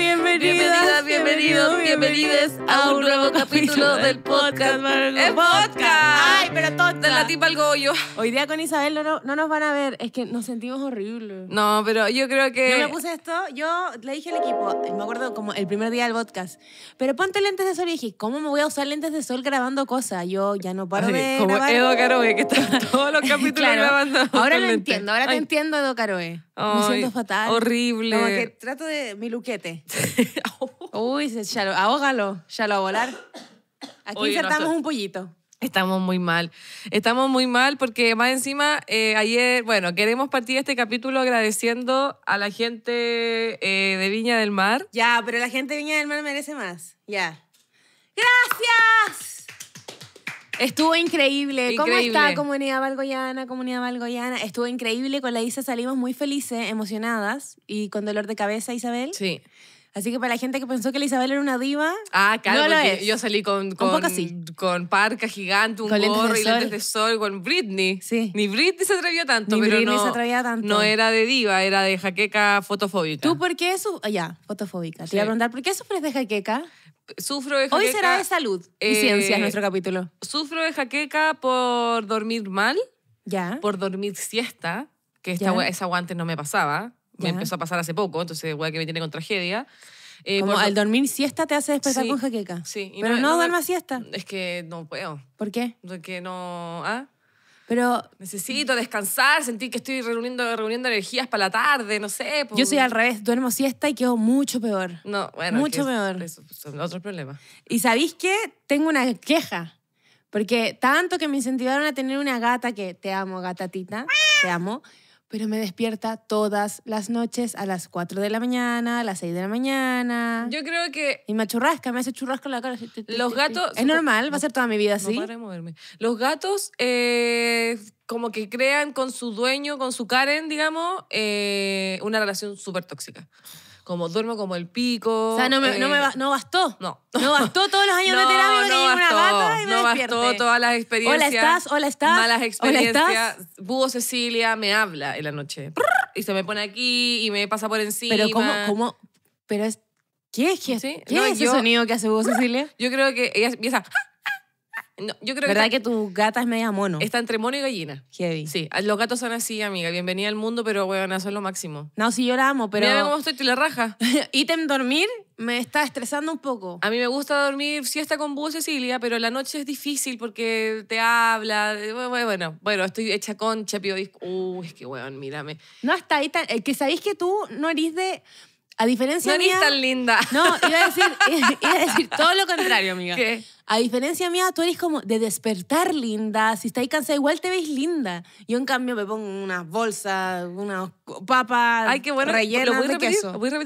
Bienvenidas. Bienvenidas. Bienvenidos, bienvenidos a un nuevo capítulo del podcast. El podcast. Ay, pero tonta. De la tipa al goyo. Hoy día con Isabel no, nos van a ver, es que nos sentimos horribles. No, pero yo creo que. Yo me puse esto, yo le dije al equipo, me acuerdo como el primer día del podcast, pero ponte lentes de sol y dije, ¿cómo me voy a usar lentes de sol grabando cosas? Yo ya no paro Así, de. Como Edo Caroe, que está todos los capítulos grabando. Ahora lo entiendo, ahora te entiendo, Edo Caroe. me siento fatal. Horrible. Como que trato de mi luquete. Oh, Uy, ya lo, ahógalo, ya a volar. Aquí insertamos un pollito. Estamos muy mal. Estamos muy mal porque más encima, eh, ayer, bueno, queremos partir este capítulo agradeciendo a la gente eh, de Viña del Mar. Ya, pero la gente de Viña del Mar merece más. Ya. ¡Gracias! Estuvo increíble. increíble. ¿Cómo está comunidad valgoyana, comunidad valgoyana? Estuvo increíble. Con la Isa salimos muy felices, emocionadas y con dolor de cabeza, Isabel. Sí. Así que para la gente que pensó que la Isabel era una diva, ah, claro, yo salí con, con, con parca gigante, un gorro de sol, con Britney. Sí. Ni Britney se atrevió tanto, Ni Britney no, se atrevía tanto. no era de diva, era de jaqueca fotofóbica. ¿Tú por qué ah, Ya, fotofóbica. sufres de jaqueca? Sufro de jaqueca. Hoy será de salud y eh, ciencia nuestro capítulo. Sufro de jaqueca por dormir mal, ya. por dormir siesta, que esa guante no me pasaba me empezó a pasar hace poco, entonces weá que me tiene con tragedia. Eh, Como al dormir siesta te hace despertar con jaqueca. Sí. Pero no, no, siesta. Es que no puedo. ¿Por qué? Porque no... ¿ah? Pero necesito descansar, sentir que estoy reuniendo, reuniendo energías para la tarde, no sé. Pues. Yo soy al revés, duermo siesta y quedo mucho peor. No, bueno, mucho peor. Es, son otros problemas. Y sabéis qué? tengo una queja. Porque tanto que me incentivaron a tener una gata que te amo, gatatita, te amo pero me despierta todas las noches a las 4 de la mañana, a las 6 de la mañana. Yo creo que... Y me churrasca, me hace churrasco en la cara. Los gatos... Es normal, va a ser toda mi vida así. No de Los gatos eh, como que crean con su dueño, con su Karen, digamos, eh, una relación súper tóxica como duermo como el pico. O sea, no, me, no, me eh, no bastó. No. No bastó todos los años de terapia no bastó, una bata y me No bastó todas las experiencias. Hola estás, hola estás. Malas experiencias. Búho Cecilia me habla en la noche. Y se me pone aquí y me pasa por encima. Pero cómo, cómo, pero es, ¿qué es, ¿Qué, sí, ¿qué es ese sonido que hace Hugo Cecilia? Yo creo que ella empieza yo creo ¿Verdad que, que tu gata es media mono? Está entre mono y gallina. Heavy. Sí, los gatos son así, amiga. Bienvenida al mundo, pero weón, son es lo máximo. No, sí, yo la amo, pero. Mira cómo estoy, te la raja. Ítem dormir me está estresando un poco. A mí me gusta dormir siesta con vos, Cecilia, pero la noche es difícil porque te habla. Bueno, bueno, estoy hecha concha, pío disco. Uy, es que weón, mírame. No, está ahí tan. que sabéis que tú no eres de. A diferencia de. No eres tan linda. No, iba a decir, iba a decir todo lo contrario, amiga. ¿Qué? A diferencia mía, tú eres como de despertar linda. Si estáis cansada, igual te veis linda. Yo, en cambio, me pongo unas bolsas, unas papas Ay, qué bueno. rellenas queso. voy a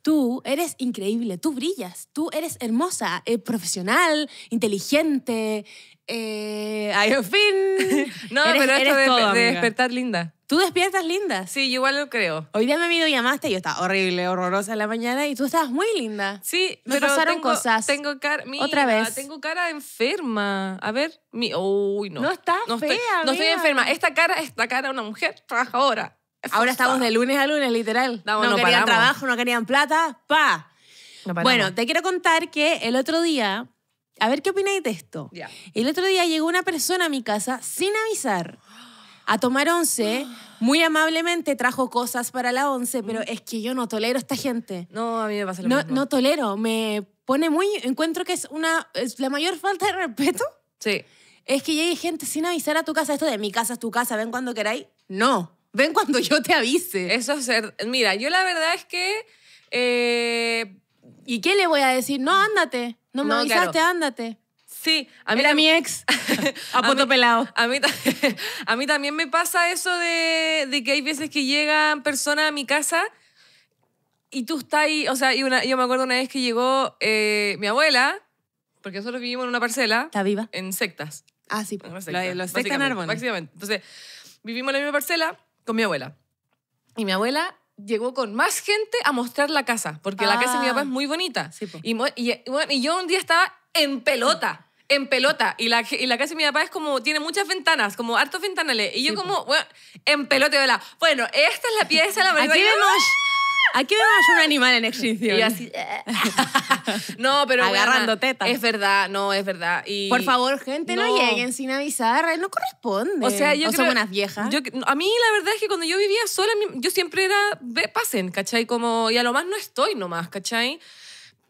Tú eres increíble. Tú brillas. Tú eres hermosa, eh, profesional, inteligente. Eh, ay, fin. no, pero esto de, despertar linda. Tú despiertas linda. Sí, yo igual lo creo. Hoy día me llamaste y yo estaba horrible, horrorosa en la mañana y tú estabas muy linda. Sí, me pero pasaron tengo, cosas. Tengo cara, otra vez. Tengo cara enferma. A ver, mi, uy, no. No estás no fea, no estoy enferma. Esta cara, esta cara de una mujer trabajadora. Ahora estamos de lunes a lunes, literal. no, querían trabajo, no querían plata, pa. bueno, te quiero contar que el otro día, a ver qué opináis de esto. El otro día llegó una persona a mi casa sin avisar a tomar once. Muy amablemente trajo cosas para la once, pero es que yo no tolero a esta gente. No, a mí me pasa lo mismo. No tolero. Me pone muy. Encuentro que es una. Es la mayor falta de respeto. Sí. Es que llegue gente sin avisar a tu casa. Esto de mi casa es tu casa, ven cuando queráis. No. Ven cuando yo te avise. Eso es. mira, yo la verdad es que. Eh, ¿Y qué le voy a decir? No, ándate. No me avisaste, ándate. Sí, a mí era mi ex. a punto pelado. A mí, también me pasa eso de, de, que hay veces que llegan personas a mi casa y tú estás ahí. O sea, yo me acuerdo una vez que llegó eh, mi abuela, porque nosotros vivimos en una parcela. ¿Está viva? En sectas. Ah, sí, en pues, los sectas en Básicamente. Entonces, vivimos en la misma parcela con mi abuela. Y mi abuela llegó con más gente a mostrar la casa, porque la casa de mi papá ah, es muy bonita. Sí, y, y yo un día estaba en pelota en pelota. Y la, y la casa de mi papá es como, tiene muchas ventanas, como hartos ventanales. Y yo como, bueno, en pelota, de la, bueno, esta es la pieza, la verdad. Aquí vemos... Aquí un animal en extinción. Y así. Eh". no, pero. Agarrando tetas. Es verdad, no, es verdad. Y... Por favor, gente, no. lleguen sin avisar. No corresponde. O sea, yo. son unas viejas. a mí, la verdad es que cuando yo vivía sola, yo siempre era. Pasen, ¿cachai? Como. Y a lo más no estoy nomás, ¿cachai?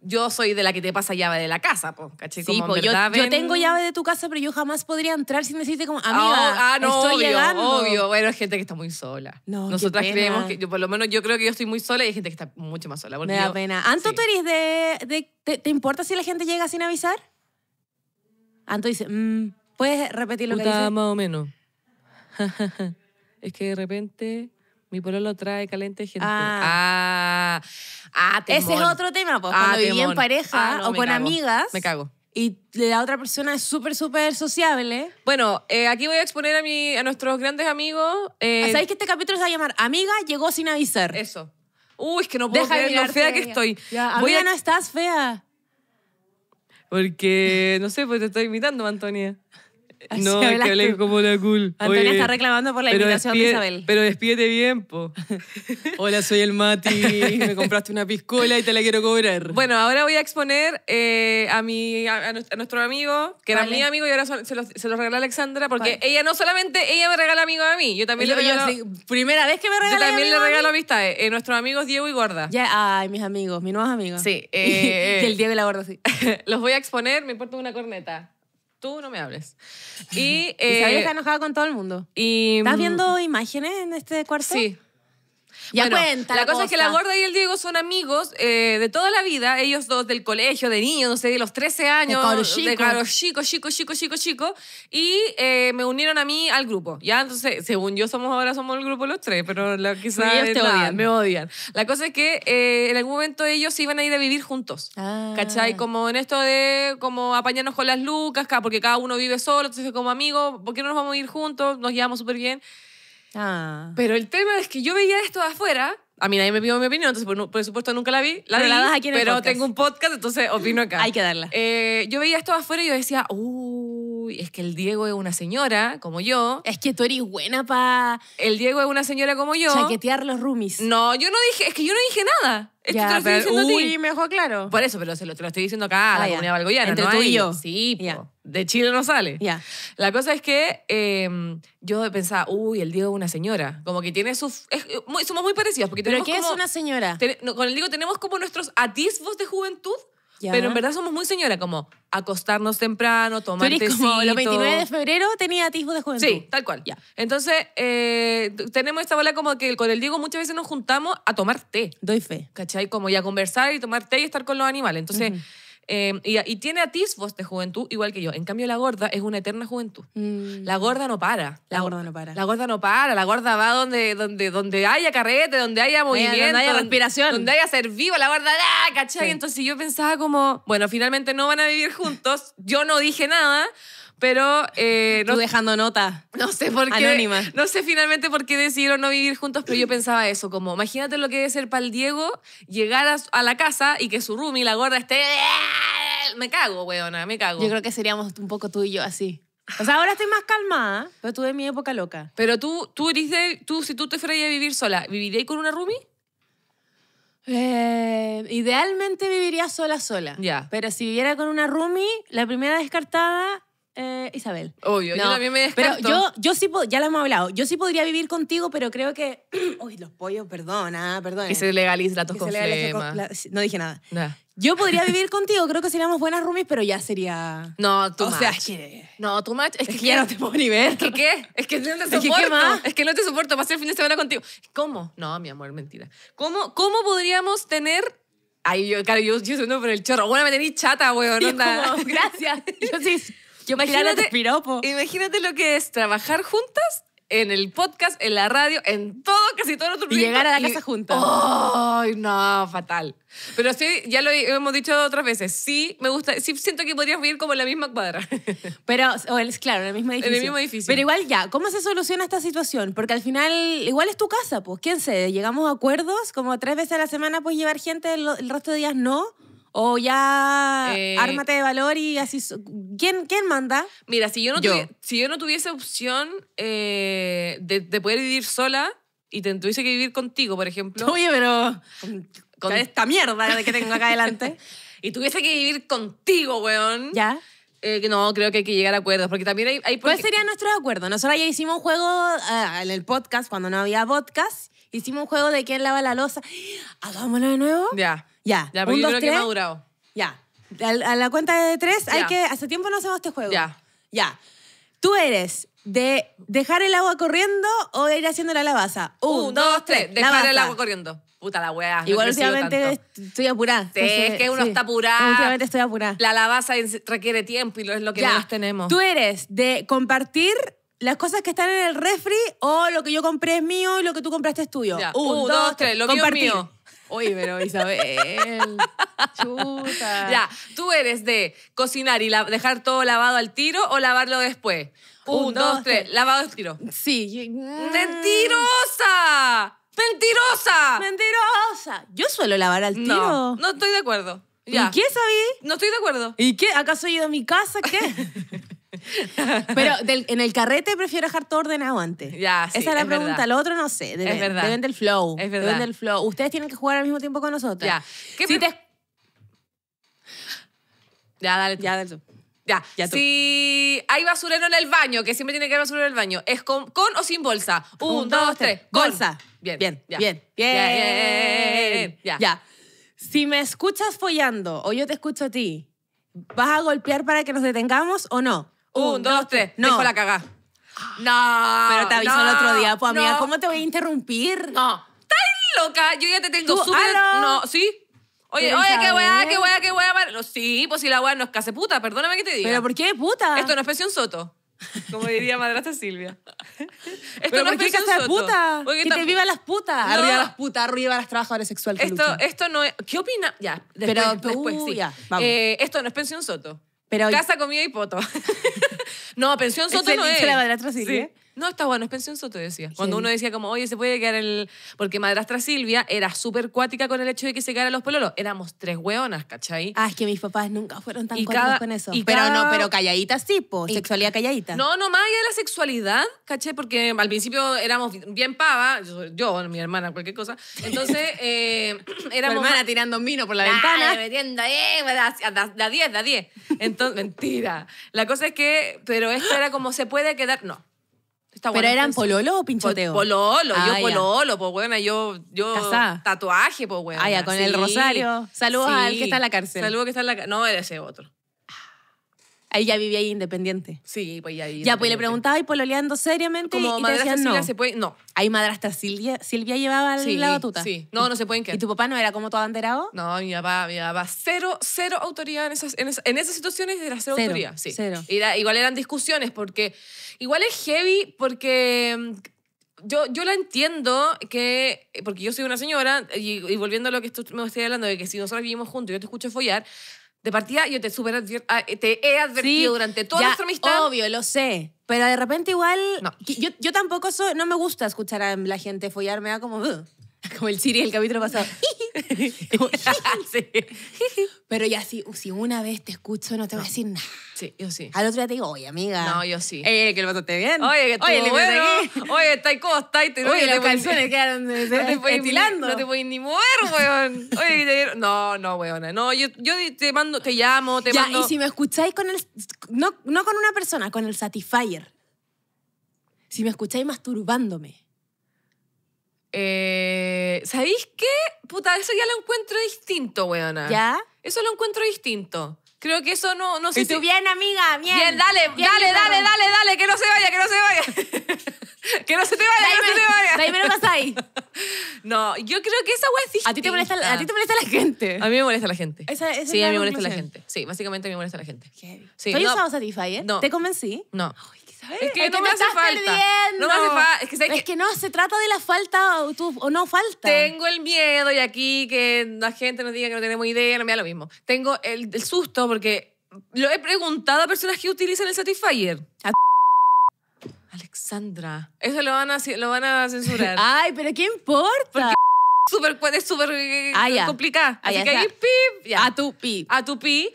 yo soy de la que te pasa llave de la casa, po, ¿caché? como, yo, yo, tengo llave de tu casa, pero yo jamás podría entrar sin decirte como, amiga, ah, ah, no, estoy obvio, obvio. Bueno, hay gente que está muy sola. No, Nosotras creemos que, yo, por lo menos yo creo que yo estoy muy sola y hay gente que está mucho más sola. Me da pena. ¿Anto tú eres de, te, importa si la gente llega sin avisar? Anto dice, mm, ¿puedes repetir lo que dice? más o menos. es que de repente mi pueblo lo trae caliente gente. Ah. Ah, Ese es otro tema, pues. Ah, en pareja ah, o con amigas. Me cago. Y la otra persona es súper, súper sociable. Bueno, eh, aquí voy a exponer a, mi, a nuestros grandes amigos. Eh, ¿Sabéis que este capítulo se va a llamar Amiga llegó sin avisar? Eso. Uy, es que no puedo creer lo fea que estoy. Ya, no estás fea. Porque, no sé, pues te estoy imitando, Antonia. No, que hablé como la cool. Antonia está reclamando por la invitación de Isabel. Pero despídete bien, po. Hola, soy el Mati, me compraste una piscola y te la quiero cobrar. Bueno, ahora voy a exponer eh, a, mi, a, nuestro amigo, que era mi amigo y ahora se, lo se Alexandra, porque ella no solamente ella me regala amigos a mí, yo también le regalo... primera vez que me regala Yo también le regalo amistades. Eh, nuestros amigos Diego y Gorda. Ya, ay, mis amigos, mis nuevos amigos. Sí. Eh, el Diego y la Gorda, sí. los voy a exponer, me importa una corneta. Tú no me hables. Y, eh, Isabel está enojada con todo el mundo. ¿Estás mm, viendo imágenes en este cuarto? Sí, ya cuenta. La, cosa, es que la gorda y el Diego son amigos eh, de toda la vida, ellos dos del colegio, de niños, no sé, de los 13 años. De chico. chico, chico, chico, chico, Y eh, me unieron a mí al grupo. Ya, entonces, según yo somos ahora, somos el grupo los tres, pero quizás... Ellos odian. Me odian. La cosa es que eh, en algún momento ellos se iban a ir a vivir juntos. Ah. ¿Cachai? Como en esto de como apañarnos con las lucas, porque cada uno vive solo, entonces como amigos, ¿por qué no nos vamos a ir juntos? Nos llevamos súper bien. Ah. Pero el tema es que yo veía esto afuera. A mí nadie me pidió mi opinión, entonces por, supuesto nunca la vi. La pero tengo un podcast, entonces opino acá. Hay que darla. Eh, yo veía esto afuera y yo decía, uy, es que el Diego es una señora como yo. Es que tú eres buena para. El Diego es una señora como yo. Chaquetear los roomies. No, yo no dije, es que yo no dije nada. te lo uy, mejor claro. Por eso, pero se lo, te lo estoy diciendo acá, a la ah, ya. comunidad Entre tú y yo. Sí, de Chile no sale. Ya. La cosa es que em, yo pensaba, uy, el Diego es una señora. Como que tiene sus... Eh, somos muy parecidos. Porque ¿Pero qué es una señora? con el Diego tenemos como nuestros atisbos de juventud, pero en verdad somos muy señora, como acostarnos temprano, tomar Tú como los 29 de febrero tenía atisbos de juventud. Sí, tal cual. Ya. Entonces, eh, tenemos esta bola como que con el Diego muchas veces nos juntamos a tomar té. Doy fe. ¿Cachai? Como ya conversar y tomar té y estar con los animales. Entonces... Em, y, y, tiene atisbos de juventud, igual que yo. En cambio, la gorda es una eterna juventud. Mm. La gorda no para. La, gorda, no para. La gorda no para. La gorda va donde, donde, donde haya carrete, donde haya movimiento. donde haya respiración. Donde, haya ser vivo, la gorda, ¡ah! ¿cachai? Entonces yo pensaba como, bueno, finalmente no van a vivir juntos. Yo no dije nada pero eh, no, dejando nota. No sé por qué. Anónima. No sé finalmente por qué decidieron no vivir juntos, pero yo pensaba eso, como imagínate lo que debe ser para el Diego llegar a, la casa y que su roomie, la gorda, esté... Me cago, weona, me cago. Yo creo que seríamos un poco tú y yo así. O sea, ahora estoy más calmada, pero tuve mi época loca. Pero tú, tú, tú si tú te fueras a vivir sola, ¿vivirías con una Rumi? Eh, idealmente viviría sola, sola. Ya. Pero si viviera con una Rumi, la primera descartada eh, Isabel. Obvio, no, yo también me descarto. Pero yo, yo sí, ya lo hemos hablado, yo sí podría vivir contigo, pero creo que... Uy, los pollos, perdona, perdona. Que se legalice la tos con no dije nada. Yo podría vivir contigo, creo que seríamos buenas roomies, pero ya sería... No, tú O sea, que... No, tú match. Es, que, ya no te puedo ni ver. ¿Es qué? Es que no te soporto. Es ¿qué Es que no te soporto, pasé el fin de semana contigo. ¿Cómo? No, mi amor, mentira. ¿Cómo, cómo podríamos tener Ay, yo, claro, yo, yo uno por el chorro. Bueno, me tenéis chata, weón. gracias. Yo sí imagínate, Imagínate lo que es trabajar juntas en el podcast, en la radio, en todo, casi todo nuestro Y llegar a la casa juntas. ¡Ay, no! Fatal. Pero sí, ya lo hemos dicho otras veces. Sí, me gusta. Sí, siento que podrías vivir como en la misma cuadra. Pero, claro, en el mismo edificio. En el mismo edificio. Pero igual ya, ¿cómo se soluciona esta situación? Porque al final, igual es tu casa, pues. ¿Quién sé? Llegamos a acuerdos, como tres veces a la semana puedes llevar gente, el resto de días no. O ya eh, ármate de valor y así. ¿Quién, quién manda? Mira, si yo no, Si yo no tuviese opción eh, de, poder vivir sola y te tuviese que vivir contigo, por ejemplo. Oye, pero. Con, esta mierda de que tengo acá adelante. y tuviese que vivir contigo, weón. Ya. Eh, no, creo que hay que llegar a acuerdos, porque también hay... hay ¿Cuál sería nuestro acuerdo? Nosotros ya hicimos un juego ah, en el podcast, cuando no había podcast, hicimos un juego de quién lava la losa. Hagámoslo de nuevo. Ya. Ya. Ya, creo tres. durado. Ya. A la cuenta de tres hay que... Hace tiempo no hacemos este juego. Ya. Ya. Tú eres de dejar el agua corriendo o de ir haciendo la lavaza. Un, dos, tres. Dejar el agua corriendo. Puta la weá. Igual últimamente estoy apurada. es que uno está apurada. Últimamente estoy apurada. La lavaza requiere tiempo y es lo que más tenemos. Tú eres de compartir las cosas que están en el refri o lo que yo compré es mío y lo que tú compraste es tuyo. Ya. Un, dos, tres. Lo mío es mío. Oye, pero Isabel, chuta. Ya, tú eres de cocinar y dejar todo lavado al tiro o lavarlo después. Un, dos, tres, lavado al tiro. Sí. ¡Mentirosa! Ah. ¡Mentirosa! ¡Mentirosa! Yo suelo lavar al tiro. No, estoy de acuerdo. ¿Y qué sabí? No estoy de acuerdo. ¿Y qué? ¿Acaso he ido a mi casa? ¿Qué? Pero en el carrete prefiero dejar todo ordenado antes. Ya, Esa es la pregunta. Lo otro no sé. Deben verdad. del flow. Es verdad. del flow. Ustedes tienen que jugar al mismo tiempo con nosotros. Ya. ¿Qué si Ya, dale tú. Ya, Ya, Si hay basurero en el baño, que siempre tiene que haber basurero en el baño, ¿es con, con o sin bolsa? Un, dos, tres. Bolsa. Bien, bien, bien. Bien. bien. Ya. ya. Si me escuchas follando o yo te escucho a ti, ¿vas a golpear para que nos detengamos o no? Un, dos, tres. No. Dejo la cagá. No. Ah, Pero te aviso el otro día, pues amiga, ¿cómo te voy a interrumpir? No. ¿Estás loca? Yo ya te tengo súper. No, sí. Oye, oye, qué weá, qué weá, qué weá. No, sí, pues si la weá nos case puta, perdóname que te diga. ¿Pero por qué puta? Esto no es pensión soto. Como diría madrastra Silvia. Esto ¿Pero no ¿por es qué casa de puta? Porque que te vivan las putas. No. Arriba las putas, arriba las trabajadoras sexuales. Esto, esto no es. ¿Qué opina? Ya, después, Pero, después uh, sí. vamos. Eh, esto no es pensión soto. Pero hoy- Casa, comida y poto. no, pensión Soto no es. la madrastra sigue? No, está bueno, es pensión Soto, decía. Cuando uno decía como, oye, se puede quedar el... Porque madrastra Silvia era súper cuática con el hecho de que se quedaran los pololos. Éramos tres hueonas, ¿cachai? Ah, es que mis papás nunca fueron tan cortos con eso. pero no, pero calladita sí, po. Sexualidad calladita. No, no, más allá de la sexualidad, ¿cachai? Porque al principio éramos bien pava, yo, mi hermana, cualquier cosa. Entonces, eh, Mi hermana tirando vino por la ventana. metiendo ahí, da- da 10, da 10. Entonces, mentira. La cosa es que, pero esto era como se puede quedar, no. Pero eran pololo o pinchoteo. pololo, yo ah, pololo, pues buena, yo, yo tatuaje, pues buena. Ah, ya, con el rosario. Saludos al que está en la cárcel. Saludos que está en la cárcel. No, ese otro. Ahí ya vivía ahí independiente. Sí, pues ya vivía. Ya, pues le preguntaba y pololeando seriamente. Como y madrastra decían, no. No. Ahí madrastra Silvia, Silvia llevaba sí, lado tuta. Sí, no, no se pueden quedar. ¿Y tu papá no era como todo abanderado? No, mi papá, mi papá, cero, cero autoridad en esas, en esas, en esas situaciones era cero, cero autoridad. Sí. Cero. igual eran discusiones porque. Igual es heavy porque. Mm, yo, yo, la entiendo que, porque yo soy una señora, y, volviendo a lo que me estoy hablando, de que si nosotros vivimos juntos yo te escucho follar, de partida, yo te, super ah, te he advertido durante toda nuestra amistad. Obvio, lo sé. Pero de repente igual... No. Yo, yo tampoco soy, no me gusta escuchar a la gente follarme, a como... Como el Siri el capítulo pasado. Pero ya si, si una vez te escucho, no te voy a decir nada. Sí, yo sí. Al otro día te digo, oye, amiga. No, yo sí. Ey, que lo pasaste bien. Oye, que oye, bueno. aquí. Oye, está ahí como está. Y te, oye, las canciones quedaron no te estilando. No te voy ni mover, weón. Oye, No, no, weón. No, yo, yo te mando, te llamo, te mando. Ya, y si me escucháis con el... No, no con una persona, con el satisfier. Si me escucháis masturbándome. Eh, ¿Sabéis qué? Puta, eso ya lo encuentro distinto, weona. ¿Ya? Eso lo encuentro distinto. Creo que eso no, no Y tú si... bien, amiga, bien. Bien, dale, dale, dale, dale, dale, que no se vaya, que no se vaya. que no se te vaya, que no se te vaya. ahí me lo No, yo creo que esa wea es distinta. A ti te molesta, la, a ti te molesta la gente. A mí me molesta la gente. Esa, esa sí, a mí me molesta la gente. Sí, básicamente a mí me molesta la gente. ¿Qué? Sí, ¿Tú no, usado Satisfy, eh? No. ¿Te convencí? No. Es que, no, me no hace falta. Es, que, no, se trata de la falta o, no falta. Tengo el miedo y aquí que la gente nos diga que no tenemos idea, no me da lo mismo. Tengo el, susto porque lo he preguntado a personas que utilizan el Satisfyer. Alexandra. Eso lo van a, lo van a censurar. Ay, pero ¿qué importa? super, es súper eh, ah, complicado. Ah, Así que A tu pi. A tu pi.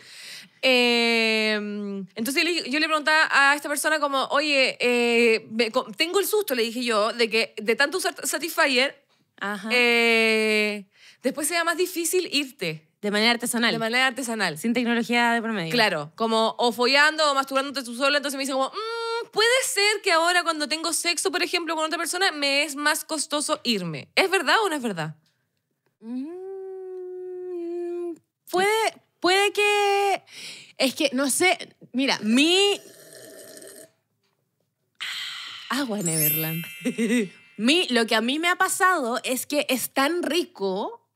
Em, entonces yo le, preguntaba a esta persona como, oye, eh, tengo el susto, le dije yo, de que de tanto usar Satisfyer, eh, después sea más difícil irte. De manera artesanal. De manera artesanal. Sin tecnología de promedio. Claro, como o follando o masturbándote tú sola, entonces me dice como, mm, puede ser que ahora cuando tengo sexo, por ejemplo, con otra persona, me es más costoso irme. ¿Es verdad o no es verdad? Mm, puede, Puede que. Es que, no sé. Mira, mi. Agua Neverland. mi, lo que a mí me ha pasado es que es tan rico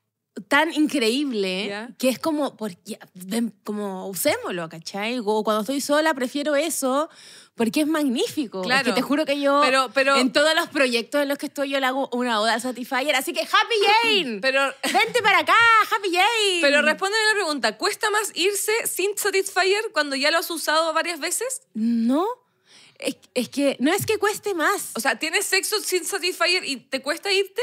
tan increíble que es como, porque, como usémoslo, ¿cachai? cuando estoy sola prefiero eso porque es magnífico. Claro. que te juro que yo pero, en todos los proyectos en los que estoy yo le hago una oda a Satisfyer, así que Happy Jane, pero, vente para acá, Happy Jane. Pero responde la pregunta, ¿cuesta más irse sin Satisfyer cuando ya lo has usado varias veces? No. Es, que no es que cueste más. O sea, ¿tienes sexo sin Satisfyer y te cuesta irte?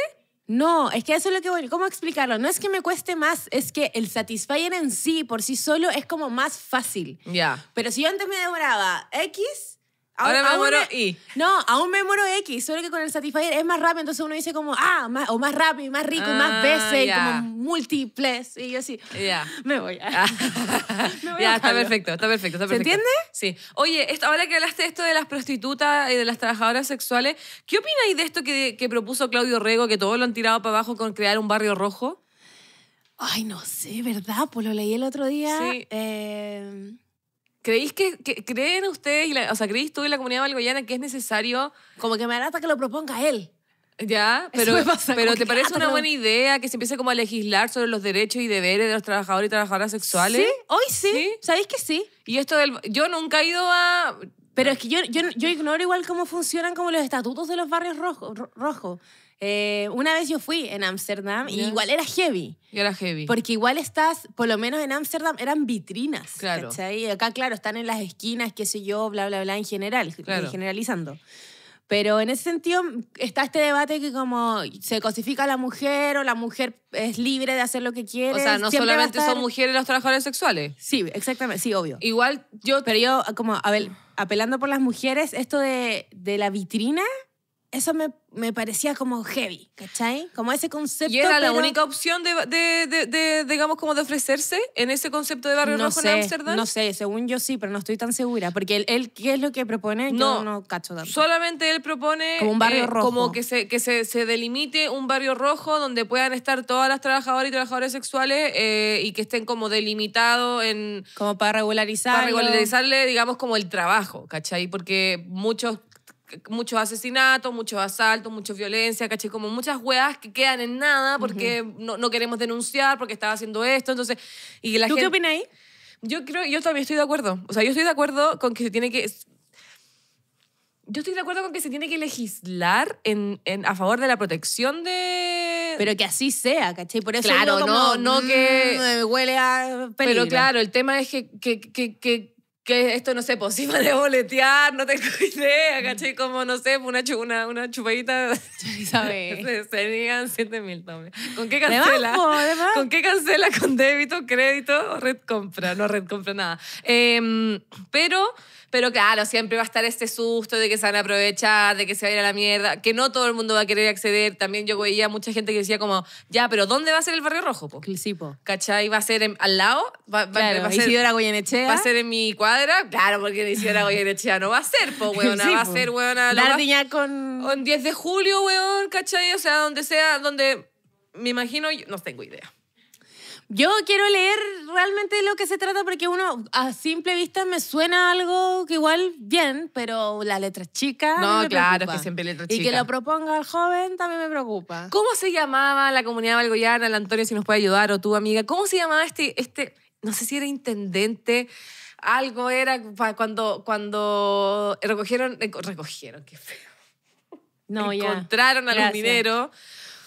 No, es que eso es lo que voy. ¿Cómo explicarlo? No es que me cueste más, es que el Satisfyer en sí, por sí solo, es como más fácil. Ya. Pero si yo antes me demoraba X, Ahora me muero Y. No, aún me muero X, solo que con el Satisfyer es más rápido, entonces uno dice como, ah, o más rápido, más rico, más ah, veces, y como múltiples. Y yo así, me voy. ya, está perfecto, está perfecto, está perfecto. ¿Se entiende? Sí. Oye, ahora que hablaste de esto de las prostitutas y de las trabajadoras sexuales, ¿qué opináis de esto que, propuso Claudio Rego, que todo lo han tirado para abajo con crear un barrio rojo? Ay, no sé, ¿verdad? Pues lo leí el otro día. Sí. Eh, ¿Creéis que, creen ustedes, y la, o sea, creéis tú y la comunidad valgoyana que es necesario como que me harata que lo proponga él? Ya, pero, pasa, pero ¿te parece una buena idea que se empiece como a legislar sobre los derechos y deberes de los trabajadores y trabajadoras sexuales? Sí, hoy sí. ¿Sabéis que sí? Y esto del... Yo nunca he ido a... Pero es que yo, yo, yo ignoro igual cómo funcionan como los estatutos de los barrios rojos. Rojo. Eh, una vez yo fui en Ámsterdam y igual era heavy. era heavy. Porque igual estás, por lo menos en Ámsterdam, eran vitrinas. Claro. Acá, claro, están en las esquinas, qué sé yo, bla, bla, bla, en general, eh, generalizando. Pero en ese sentido está este debate que como se cosifica la mujer o la mujer es libre de hacer lo que quiere. O sea, no solamente son mujeres los trabajadores sexuales. Sí, exactamente, sí, obvio. Igual yo... Pero yo como, a ver, apelando por las mujeres, esto de, de la vitrina eso me, me, parecía como heavy, ¿cachai? Como ese concepto. Y era la única opción de, digamos, como de ofrecerse en ese concepto de Barrio Rojo en Ámsterdam? No sé, según yo sí, pero no estoy tan segura. Porque él, ¿qué es lo que propone? No, yo no cacho tanto. Solamente él propone. Como un barrio eh, rojo. Como que, se, que se, delimite un barrio rojo donde puedan estar todas las trabajadoras y trabajadores sexuales eh, y que estén como delimitados en. Como para regularizar. Para regularizarle, digamos, como el trabajo, ¿cachai? Porque muchos muchos asesinatos, muchos asaltos, mucha violencia, caché, como muchas hueas que quedan en nada porque no, no, queremos denunciar, porque estaba haciendo esto, entonces... Y la ¿Tú qué opinas ahí? Yo creo, yo también estoy de acuerdo. O sea, yo estoy de acuerdo con que se tiene que... Yo estoy de acuerdo con que se tiene que legislar en, en a favor de la protección de... Pero que así sea, ¿caché? Por eso claro, no, no mm, que... Huele a Pero claro, el tema es que, que, que que esto, no sé, posible pues, de boletear, no tengo idea, caché Como, no sé, una, una chupadita. se Serían 7 mil también. ¿Con qué cancela? ¿Con qué cancela? ¿Con débito, crédito o red compra? No, red compra, nada. Em, pero pero claro, siempre va a estar este susto de que se van a aprovechar, de que se va a ir a la mierda, que no todo el mundo va a querer acceder. También yo veía mucha gente que decía como, ya, pero ¿dónde va a ser el barrio rojo? Po? Sí, po. ¿Cachai? ¿Va a ser al lado? ¿Va, a ser, Isidora Goyenechea? ¿Va a ser en mi cuadra? Claro, porque Isidora Goyenechea no va a ser, po, weona. va a ser, weona. la va... con... 10 de julio, weón, ¿cachai? O sea, donde sea, donde... Me imagino, no tengo idea. Yo quiero leer realmente lo que se trata porque uno a simple vista me suena algo que igual bien, pero la letra chica No, claro, es que siempre letra chica. Y que lo proponga el joven también me preocupa. ¿Cómo se llamaba la comunidad valgoyana, el Antonio si nos puede ayudar o tu amiga? ¿Cómo se llamaba este este no sé si era intendente algo era cuando cuando recogieron eh, recogieron, qué feo. No, Encontraron a los mineros.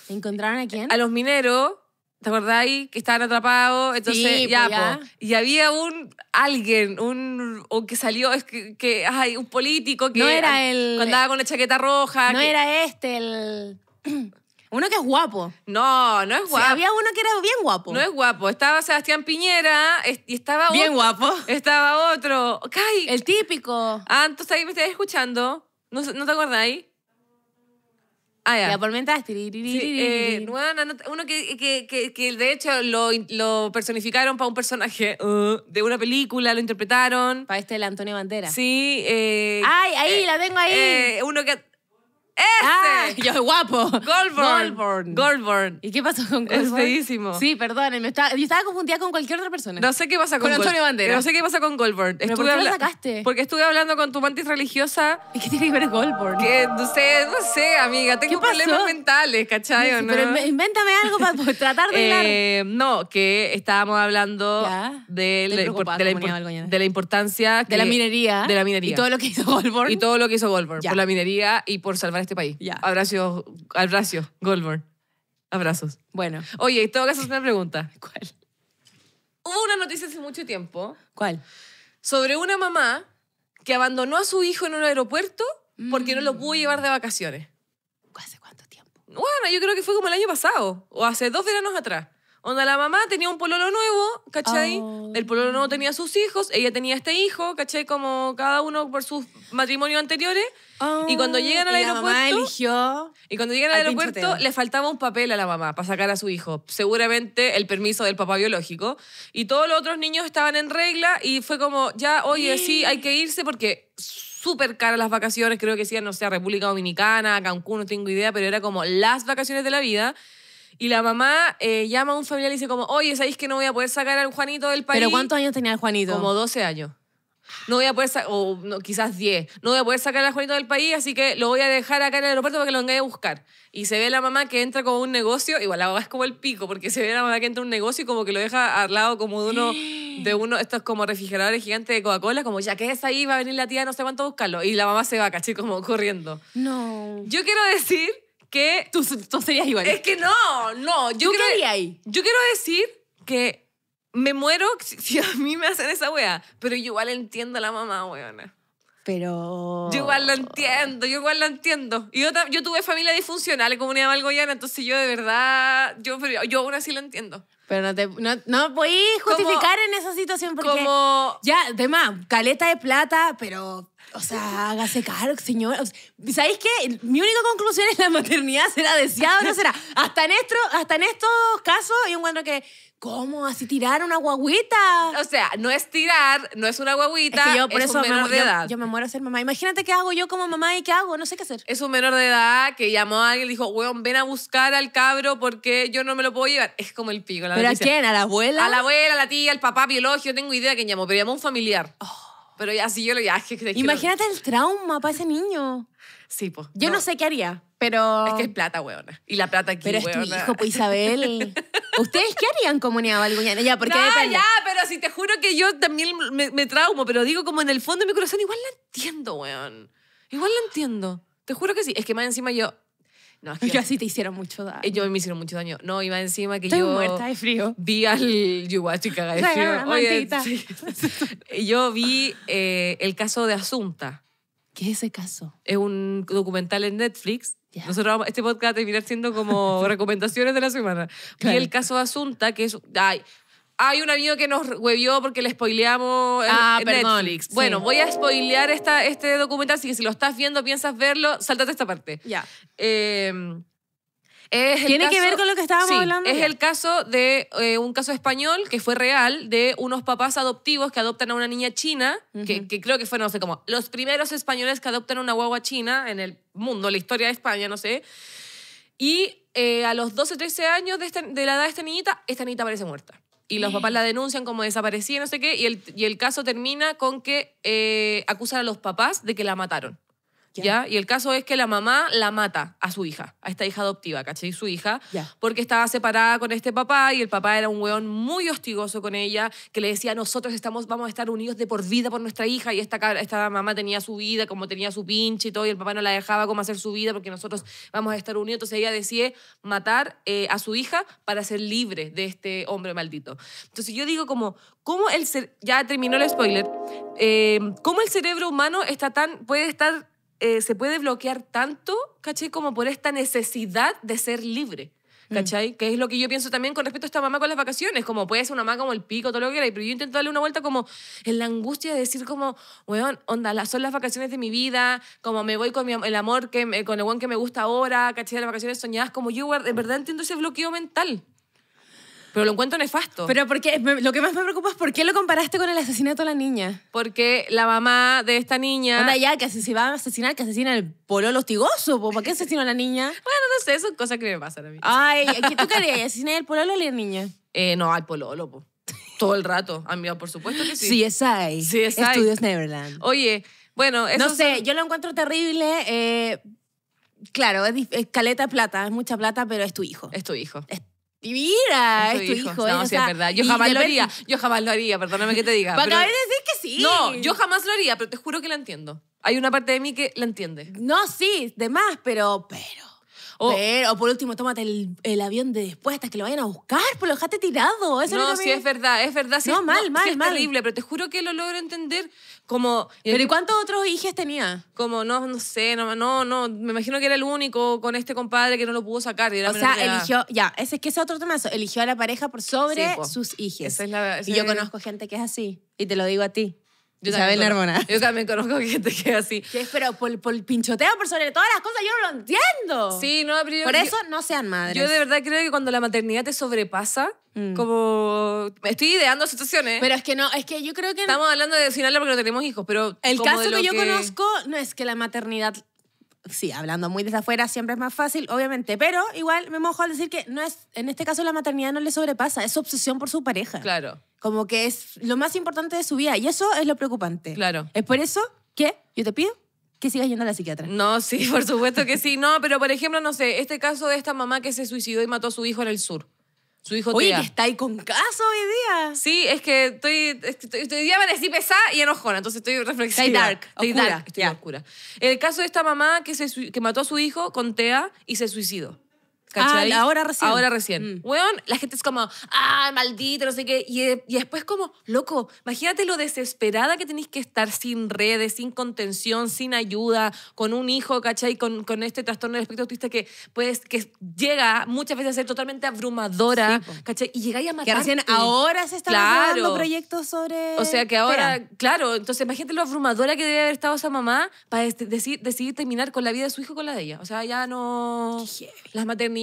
¿Encontraron a quién? A los mineros ¿Te acordáis? Que estaban atrapados. Entonces, pues, ya, Y había un alguien, un que salió, es que, que ay, un político que. No era el. andaba con la chaqueta roja. No era este, el. Uno que es guapo. No, no es guapo. había uno que era bien guapo. No es guapo. Estaba Sebastián Piñera y estaba otro. Bien guapo. Estaba otro. El típico. Ah, entonces ahí me estás escuchando. ¿No, no te acordáis? Ah, ya. La eh, uno que, que, de hecho lo, personificaron para un personaje uh, de una película, lo interpretaron. Para este, el Antonio Bandera. Sí. Eh, ¡Ay, ahí, eh, la tengo ahí! uno que ¡Ese! Ah, yo guapo. Goldborn. Goldborn. ¿Y qué pasó con Goldborn? Es feísimo. Sí, perdón. yo estaba confundida con cualquier otra persona. No sé qué pasa con, con Antonio Bandera. No sé qué pasa con Goldborn. por qué lo sacaste? Porque estuve hablando con tu mantis religiosa. ¿Y qué tiene que ver Goldborn? Que no sé, no sé, amiga. Tengo problemas mentales, ¿cachai? ¿o no? Pero invéntame algo para tratar de eh, no, que estábamos hablando de la, importancia. de la minería. De la minería. Y todo lo que hizo Goldborn. Y todo lo que hizo Por la minería y por salvar este este país. Ya. Abracio, abracio, Abrazos. Bueno. Oye, tengo que hacer una pregunta. ¿Cuál? Hubo una noticia hace mucho tiempo. ¿Cuál? Sobre una mamá que abandonó a su hijo en un aeropuerto porque no lo pudo mm. llevar de vacaciones. ¿Hace cuánto tiempo? Bueno, yo creo que fue como el año pasado o hace dos veranos atrás. Onda, la mamá tenía un pololo nuevo, ¿cachai? Ah. El pololo nuevo tenía sus hijos, ella tenía este hijo, ¿cachai? Como cada uno por sus matrimonios anteriores. Y cuando ah, llegan al y aeropuerto. La mamá eligió y cuando llegan al, aeropuerto, le faltaba un papel a la mamá para sacar a su hijo. Seguramente el permiso del papá biológico. Y todos los otros niños estaban en regla y fue como, ya, oye, sí, hay que irse porque súper caras las vacaciones. Creo que sí, no sé, República Dominicana, Cancún, no tengo idea, pero era como las vacaciones de la vida. Y la mamá eh, llama a un familiar y dice como, oye, ¿sabéis que no voy a poder sacar al Juanito del país? ¿Pero cuántos años tenía el Juanito? Como 12 años. No voy a poder sacar, o no, quizás 10, no voy a poder sacar al Juanito del país, así que lo voy a dejar acá en el aeropuerto para que lo venga a buscar. Y se ve la mamá que entra como un negocio, igual la mamá es como el pico, porque se ve la mamá que entra un negocio y como que lo deja al lado como de uno, de uno, estos como refrigeradores gigantes de Coca-Cola, como ya que es ahí, va a venir la tía, no sé cuánto a buscarlo. Y la mamá se va, caché, como corriendo. No. Yo quiero decir que tú, tú serías igual. Es que no, no. Yo quería ahí? Yo quiero decir que me muero si, a mí me hacen esa wea, pero yo igual entiendo a la mamá, weona. Pero... Yo igual lo entiendo, yo igual lo entiendo. Y yo, yo tuve familia disfuncional en comunidad malgoyana, entonces yo de verdad, yo, yo aún así lo entiendo. Pero no te no, voy a justificar en esa situación porque como, ya, además caleta de plata, pero o sea, hágase caro, señor. ¿Sabéis qué? Mi única conclusión es la maternidad será deseada o no será. Hasta en, esto, hasta en estos casos yo encuentro que, ¿cómo? ¿Así tirar una guaguita? O sea, no es tirar, no es una guaguita, es, yo, por eso un menor de edad. Yo, me muero a ser mamá. Imagínate qué hago yo como mamá y qué hago, no sé qué hacer. Es un menor de edad que llamó a alguien y dijo, weón, ven a buscar al cabro porque yo no me lo puedo llevar. Es como el pico, la ¿Pero a quién? ¿A la abuela? A la abuela, a la tía, al papá biológico, no tengo idea de quién llamó, pero llamó un familiar. Oh. Pero así yo lo ya. Imagínate el trauma para ese niño. Sí, pues. Yo no. sé qué haría, pero. Es que es plata, weona. Y la plata aquí, Pero es tu hijo, pues Isabel. ¿Ustedes qué harían comunidad valguñana? Ya, porque. No, ya, pero si te juro que yo también me, me, traumo, pero digo como en el fondo de mi corazón, igual la entiendo, weón. Igual la entiendo. Te juro que sí. Es que más encima yo no, que así te hicieron mucho daño. Eh, yo me hicieron mucho daño. No, iba encima que yo. muerta de frío. Vi al Yuwachi cagada de frío. Oye, yo vi eh, el caso de Asunta. ¿Qué es ese caso? Es un documental en Netflix. Nosotros este podcast va a terminar siendo como recomendaciones de la semana. Vi el caso de Asunta, que es hay un amigo que nos huevió porque le spoileamos ah, perdón, Bueno, voy a spoilear esta, este documental, así que si lo estás viendo, piensas verlo, Saltate esta parte. Ya. Em, tiene que ver con lo que estábamos hablando. Es el caso de eh, un caso español que fue real de unos papás adoptivos que adoptan a una niña china, que, creo que fue, no sé cómo, los primeros españoles que adoptan una guagua china en el mundo, la historia de España, no sé. Y eh, a los 12, 13 años de, este, de, la edad de esta niñita, esta niñita parece muerta y los papás la denuncian como desaparecida, no sé qué, y el, caso termina con que eh, acusan a los papás de que la mataron. ¿Ya? Y el caso es que la mamá la mata a su hija, a esta hija adoptiva, ¿cachai? Su hija, porque estaba separada con este papá y el papá era un weón muy hostigoso con ella, que le decía, nosotros estamos, vamos a estar unidos de por vida por nuestra hija y esta, esta mamá tenía su vida, como tenía su pinche y todo, y el papá no la dejaba como hacer su vida porque nosotros vamos a estar unidos. Entonces ella decide matar eh, a su hija para ser libre de este hombre maldito. Entonces yo digo como, ¿cómo el... Ya terminó el spoiler. Eh, ¿Cómo el cerebro humano está tan, puede estar eh, se puede bloquear tanto, ¿cachai? Como por esta necesidad de ser libre. Mm. ¿Cachai? Que es lo que yo pienso también con respecto a esta mamá con las vacaciones. Como puede ser una mamá como el pico, todo lo que quiera, pero yo intento darle una vuelta como en la angustia de decir como, weón, onda, las, son las vacaciones de mi vida, como me voy con mi, el amor, que, con el one que me gusta ahora, ¿cachai? Las vacaciones soñadas, como yo de verdad entiendo ese bloqueo mental. Pero lo encuentro nefasto. Pero porque lo que más me preocupa es por qué lo comparaste con el asesinato de la niña. Porque la mamá de esta niña. Anda ya, que si va a asesinar, que asesina el pololo hostigoso. ¿Por qué asesinó a la niña? bueno, no sé, son cosas que me pasan a mí. Ay, ¿qué tú querías? ¿Asesinar el pololo o la niña? Eh, no, al pololo, po. Todo el rato. mí, por supuesto que sí. Sí, es ahí. Estudios Neverland. Oye, bueno, No sé, yo lo encuentro terrible. Eh, claro, es, caleta plata, es mucha plata, pero es tu hijo. Es tu hijo. Es y mira, es tu, hijo. no, ¿eh? sí, es verdad. Yo jamás lo haría. Yo jamás lo haría, perdóname que te diga. Para pero... acabar de decir que sí. No, yo jamás lo haría, pero te juro que la entiendo. Hay una parte de mí que la entiende. No, sí, de más, pero, pero o, oh. pero, por último, tómate el, el, avión de después hasta que lo vayan a buscar, pues lo dejaste tirado. Eso no, sí, es verdad, es verdad. no, es, mal, mal, es mal. terrible, pero te juro que lo logro entender como... ¿Pero y cuántos otros hijos tenía? Como, no, no sé, no, no, no, me imagino que era el único con este compadre que no lo pudo sacar. o sea, eligió, ya, ese es que es otro tema, eligió a la pareja por sobre sus hijos. Es y yo conozco gente que es así, y te lo digo a ti. Yo Yo también conozco gente que así. ¿Qué es? Pero por, el pinchoteo, por sobre todas las cosas, yo no lo entiendo. Sí, no, pero Por eso no sean madres. Yo de verdad creo que cuando la maternidad te sobrepasa, mm. como. Estoy ideando situaciones. Pero es que no, es que yo creo que. Estamos hablando de destinarla porque no tenemos hijos, pero. El caso que yo conozco no es que la maternidad sí, hablando muy desde afuera siempre es más fácil, obviamente, pero igual me mojo al decir que no es, en este caso la maternidad no le sobrepasa, es obsesión por su pareja. Claro. Como que es lo más importante de su vida y eso es lo preocupante. Claro. Es por eso que yo te pido que sigas yendo a la psiquiatra. No, sí, por supuesto que sí. No, pero por ejemplo, no sé, este caso de esta mamá que se suicidó y mató a su hijo en el sur. Su hijo Oye, que está ahí con caso hoy día. Sí, es que estoy, estoy, hoy día amanecí pesada y enojona, entonces estoy reflexiva. Estoy dark, estoy oscura, estoy oscura. El caso de esta mamá que, se, que mató a su hijo con TEA y se suicidó. Ah, ahora recién. Ahora recién. Mm. la gente es como, ah, maldito, no sé qué. Y, eh, después como, loco, imagínate lo desesperada que tenéis que estar sin redes, sin contención, sin ayuda, con un hijo, ¿cachai? Con, con este trastorno del espectro autista que, pues, que llega muchas veces a ser totalmente abrumadora, ¿cachai? Y llegáis a matar. Que recién ahora se están claro. proyectos sobre... O sea, que ahora, claro, entonces imagínate lo abrumadora que debe haber estado esa mamá para este, decidir, decidir terminar con la vida de su hijo con la de ella. O sea, ya no... Las maternidades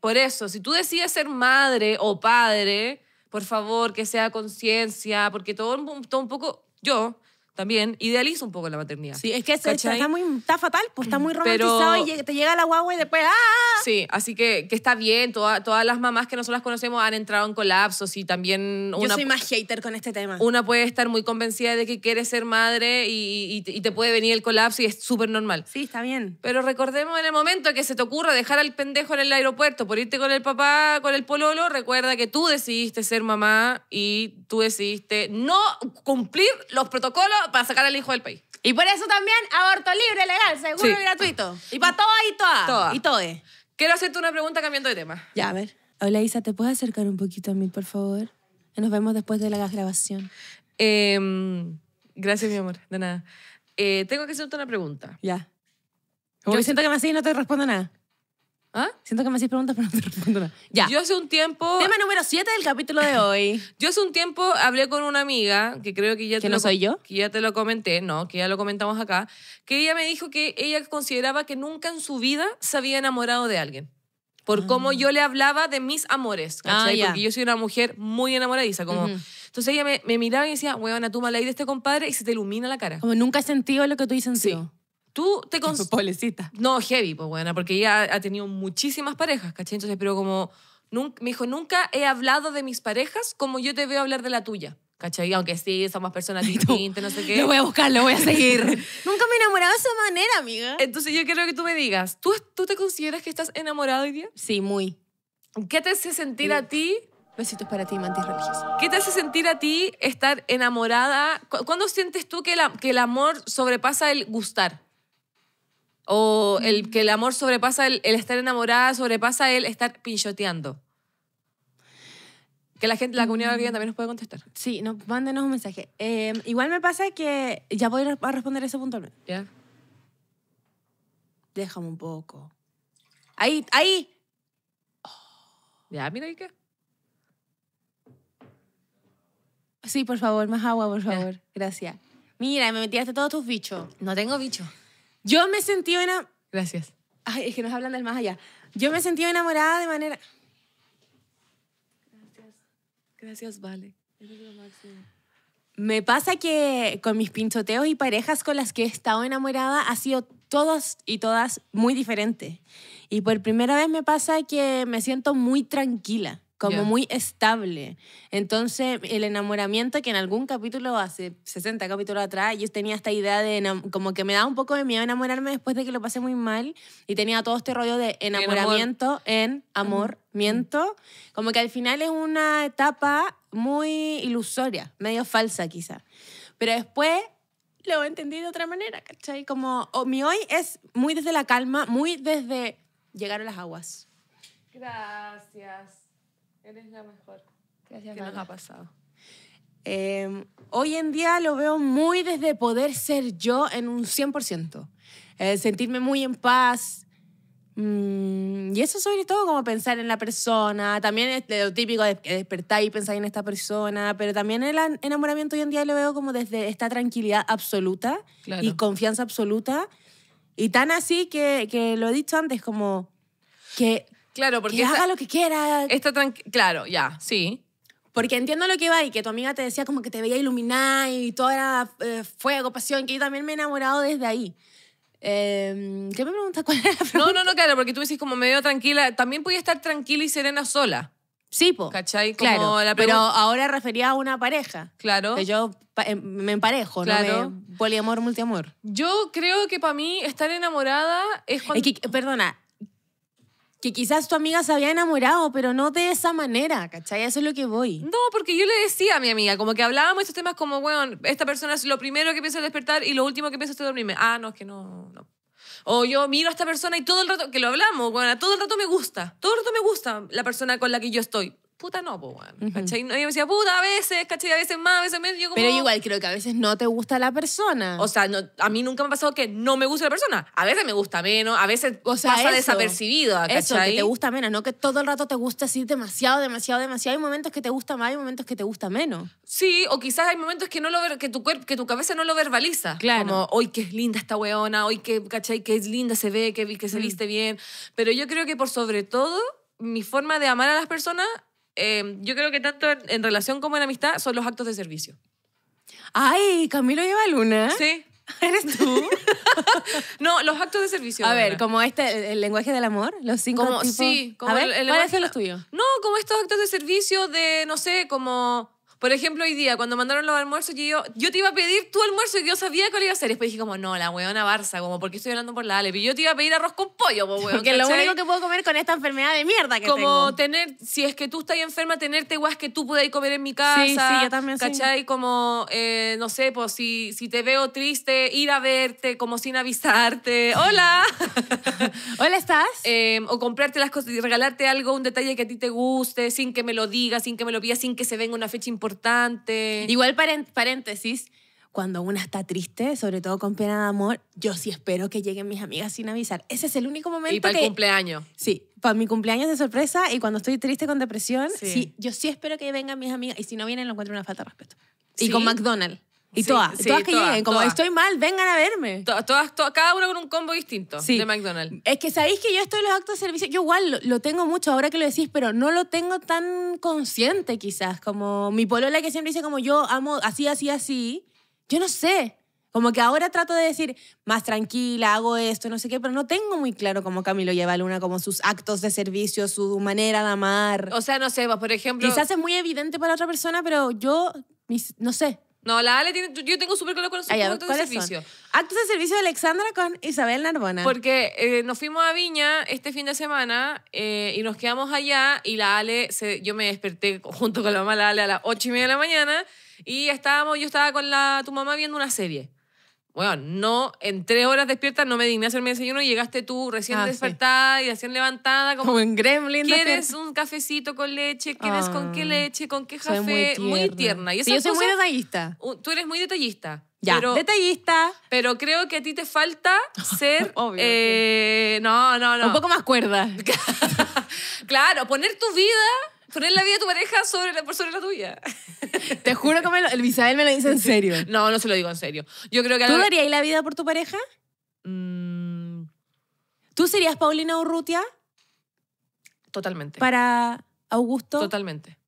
por eso, si tú decides ser madre o padre, por favor, que sea conciencia, porque todo, todo un poco, yo, también idealiza un poco la maternidad. Sí, es que está, muy, fatal, pues está muy mm, romantizado y te llega la guagua y después ¡ah! Sí, así que, está bien, todas las mamás que nosotros conocemos han entrado en colapsos y también... Yo soy más hater con este tema. Una puede estar muy convencida de que quiere ser madre y, y, y te puede venir el colapso y es súper normal. Sí, está bien. Pero recordemos en el momento que se te ocurra dejar al pendejo en el aeropuerto por irte con el papá, con el pololo, recuerda que tú decidiste ser mamá y tú decidiste no cumplir los protocolos para sacar al hijo del país. Y por eso también aborto libre, legal, seguro y gratuito. Y para todo y todas. Y todo Quiero hacerte una pregunta cambiando de tema. Ya, a ver. Hola Isa, ¿te puedes acercar un poquito a mí, por favor? Nos vemos después de la grabación. Em, gracias, mi amor. De nada. Eh, tengo que hacerte una pregunta. Ya. Yo- siento que me así y no te respondo nada. ¿Ah? Siento que me hacéis preguntas, pero no te respondo nada. Ya. Yo hace un tiempo. Tema número 7 del capítulo de hoy. Yo hace un tiempo hablé con una amiga, que creo que ya ¿Que no soy yo? Que ya te lo comenté, no, que ya lo comentamos acá, que ella me dijo que ella consideraba que nunca en su vida se había enamorado de alguien. Por ah. cómo yo le hablaba de mis amores, Ah, Porque yo soy una mujer muy enamoradiza, como. Entonces ella me, miraba y decía, huevona tú ley de este compadre y se te ilumina la cara. Como nunca he sentido lo que tú dices. Sí. Tú te consideras...? Pobrecita. No, heavy, pues buena, porque ella ha tenido muchísimas parejas, ¿cachai? Entonces, pero como. me dijo, nunca he hablado de mis parejas como yo te veo hablar de la tuya. ¿Cachai? Aunque sí, somos personas distintas, no, sé qué. Lo voy a buscar, lo voy a seguir. Nunca me he enamorado de esa manera, amiga. Entonces yo quiero que tú me digas, ¿tú, te consideras que estás enamorado hoy día? Sí, muy. ¿Qué te hace sentir a ti? Besitos para ti, mantis religioso. ¿Qué te hace sentir a ti estar enamorada? ¿Cuándo sientes tú que, que el amor sobrepasa el gustar? O el que el amor sobrepasa el, estar enamorada, sobrepasa el estar pinchoteando. Que la gente, la comunidad también nos puede contestar. Sí, no, mándenos un mensaje. Eh, igual me pasa que ya voy a responder ese punto. Ya. Déjame un poco. Ahí, ahí. Ya, mira ahí qué. Sí, por favor, más agua, por favor. Gracias. Mira, me metiste todos tus bichos. No tengo bichos. Yo me sentí enamorada. Gracias. Ay, es que nos hablan del más allá. Yo me sentí enamorada de manera. Gracias. Gracias, vale. es lo máximo. Me pasa que con mis pinchoteos y parejas con las que he estado enamorada ha sido todos y todas muy diferente. Y por primera vez me pasa que me siento muy tranquila como muy estable. Entonces, el enamoramiento que en algún capítulo, hace 60 capítulos atrás, yo tenía esta idea de, como que me daba un poco de miedo enamorarme después de que lo pasé muy mal y tenía todo este rollo de enamoramiento en amor. miento, como que al final es una etapa muy ilusoria, medio falsa quizá. Pero después lo he entendido de otra manera, ¿cachai? Como mi hoy es muy desde la calma, muy desde llegar a las aguas. Gracias. Eres la mejor. Gracias, ¿Qué ha pasado? Em, hoy en día lo veo muy desde poder ser yo en un 100%. Eh, sentirme muy en paz. Mm, y eso sobre todo como pensar en la persona. También es lo típico de que despertáis y pensáis en esta persona. Pero también el enamoramiento hoy en día lo veo como desde esta tranquilidad absoluta y confianza absoluta. Y tan así que, que lo he dicho antes, como que Claro, porque. Que haga lo que quiera. Está tranquilo. claro, ya, sí. Porque entiendo lo que va y que tu amiga te decía como que te veía iluminada y todo era eh, fuego, pasión, que yo también me he enamorado desde ahí. Em, ¿Qué me preguntas? ¿Cuál era la pregunta? No, no, no, claro, porque tú decís como medio tranquila. También podía estar tranquila y serena sola. Sí, po. ¿Cachai? claro, pero ahora refería a una pareja. Claro. Que yo em, me emparejo, ¿no? Claro. poliamor, multiamor. Yo creo que para mí estar enamorada es cuando... perdona, que quizás tu amiga se había enamorado, pero no de esa manera, ¿cachai? Eso es lo que voy. No, porque yo le decía a mi amiga, como que hablábamos estos temas como, bueno, esta persona es lo primero que piensa despertar y lo último que piensa es dormirme. Ah, no, es que no, no. O yo miro a esta persona y todo el rato, que lo hablamos, bueno, todo el rato me gusta, todo el rato me gusta la persona con la que yo estoy puta no, pues, bueno, ¿cachai? No, me decía, puta, a veces, ¿cachai? A veces más, a veces menos. Yo Pero igual creo que a veces no te gusta la persona. O sea, a mí nunca me ha pasado que no me guste la persona. A veces me gusta menos, a veces o sea, pasa desapercibido. Eso, que te gusta menos, no que todo el rato te gusta así demasiado, demasiado, demasiado. Hay momentos que te gusta más, hay momentos que te gusta menos. Sí, o quizás hay momentos que, no lo que, tu, cuerpo, que tu cabeza no lo verbaliza. Claro. Como, hoy que linda esta weona, hoy que, ¿cachai? Que linda, se ve, que, que se mm. viste bien. Pero yo creo que por sobre todo, mi forma de amar a las personas Em, yo creo que tanto en, relación como en amistad son los actos de servicio. Ay, Camilo lleva luna. Sí. ¿Eres tú? no, los actos de servicio. A ver, como este, el, lenguaje del amor, los cinco Sí, como a ver, el, el los tuyos? No, como estos actos de servicio de, no sé, como por ejemplo, hoy día, cuando mandaron los almuerzos, yo, yo te iba a pedir tu almuerzo y yo sabía cuál iba a hacer después dije, como, no, la weona Barça, como, porque estoy hablando por la Ale? Y yo te iba a pedir arroz con pollo, po, weón. Porque lo único que puedo comer con esta enfermedad de mierda que como tengo. Como tener, si es que tú estás enferma, tenerte guas que tú puedas comer en mi casa. Sí, sí, yo también ¿Cachai? Como, eh, no sé, pues si, si te veo triste, ir a verte, como sin avisarte. ¡Hola! ¿Hola estás? Em, o comprarte las cosas, y regalarte algo, un detalle que a ti te guste, sin que me lo digas, sin que me lo pidas, sin que se venga una fecha importante importante. Igual paréntesis, cuando una está triste, sobre todo con pena de amor, yo sí espero que lleguen mis amigas sin avisar. Ese es el único momento. Y para el cumpleaños. Sí, para mi cumpleaños de sorpresa y cuando estoy triste con depresión, sí. yo sí espero que vengan mis amigas y si no vienen lo encuentro una falta de respeto. Y con McDonald's. Y todas, todas que lleguen, como estoy mal, vengan a verme. Todas, todas, cada una con un combo distinto de McDonald's. Es que sabéis que yo estoy en los actos de servicio, yo igual lo, tengo mucho ahora que lo decís, pero no lo tengo tan consciente quizás, como mi polola que siempre dice como yo amo así, así, así, yo no sé. Como que ahora trato de decir, más tranquila, hago esto, no sé qué, pero no tengo muy claro cómo Camilo lleva a Luna, como sus actos de servicio, su manera de amar. O sea, no sé, por ejemplo... Quizás es muy evidente para otra persona, pero yo, no sé, no, la Ale tiene. Yo tengo súper claro ah, su de servicio. Actos de servicio de Alexandra con Isabel Narbona. Porque eh, nos fuimos a Viña este fin de semana eh, y nos quedamos allá y la Ale. yo me desperté junto con la mamá la Ale a las ocho y media de la mañana y estábamos, yo estaba con la, tu mamá viendo una serie bueno, no, en tres horas despierta no me digné hacerme mi desayuno y llegaste tú recién ah, despertada y recién levantada. Como, en gremlin. ¿Quieres un cafecito con leche? ¿Quieres con qué ah, leche? ¿Con qué café? Muy tierna. Y sí, yo soy muy detallista. Tú eres muy detallista. Ya, detallista. Pero creo que a ti te falta ser... Obvio. Eh, no, no, no. Un poco más cuerda. claro, poner tu vida poner la vida de tu pareja sobre la, por sobre la tuya. Te juro que el Misael me lo dice en serio. No, no se lo digo en serio. Yo creo que ¿Tú darías la vida por tu pareja? Mm. ¿Tú serías Paulina Urrutia totalmente. para Augusto? Totalmente.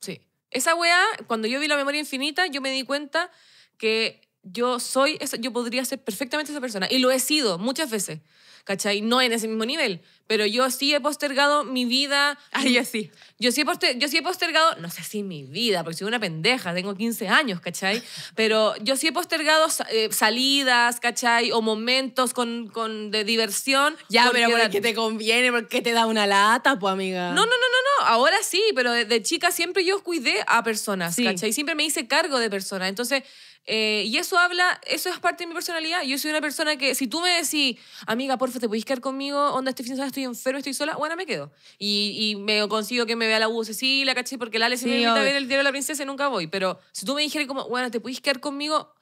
Sí. Esa weá, cuando yo vi la memoria infinita, yo me di cuenta que yo soy, yo podría ser perfectamente esa persona. Y lo he sido muchas veces. ¿cachai? No en ese mismo nivel, pero yo sí he postergado mi vida. Ay, yo sí. Yo sí, he yo sí he postergado, no sé si mi vida, porque soy una pendeja, tengo 15 años, ¿cachai? Pero yo sí he postergado eh, salidas, ¿cachai? O momentos con, con de diversión. Ya, pero pero que te conviene, porque te da una lata, pues, amiga. No, no, no, no, no. Ahora sí, pero de, chica siempre yo cuidé a personas, ¿cachai? Siempre me hice cargo de personas. Entonces eh, y eso habla, eso es parte de mi personalidad. Yo soy una persona que, si tú me decís, amiga, porfa, ¿te puedes quedar conmigo? Onda, estoy fin estoy enferma estoy sola. Bueno, me quedo. Y, me consigo que me vea la y la caché Porque la Ale me invita a ver el diario de la princesa y nunca voy. Pero si tú me dijeras como, bueno, ¿te puedes quedar conmigo?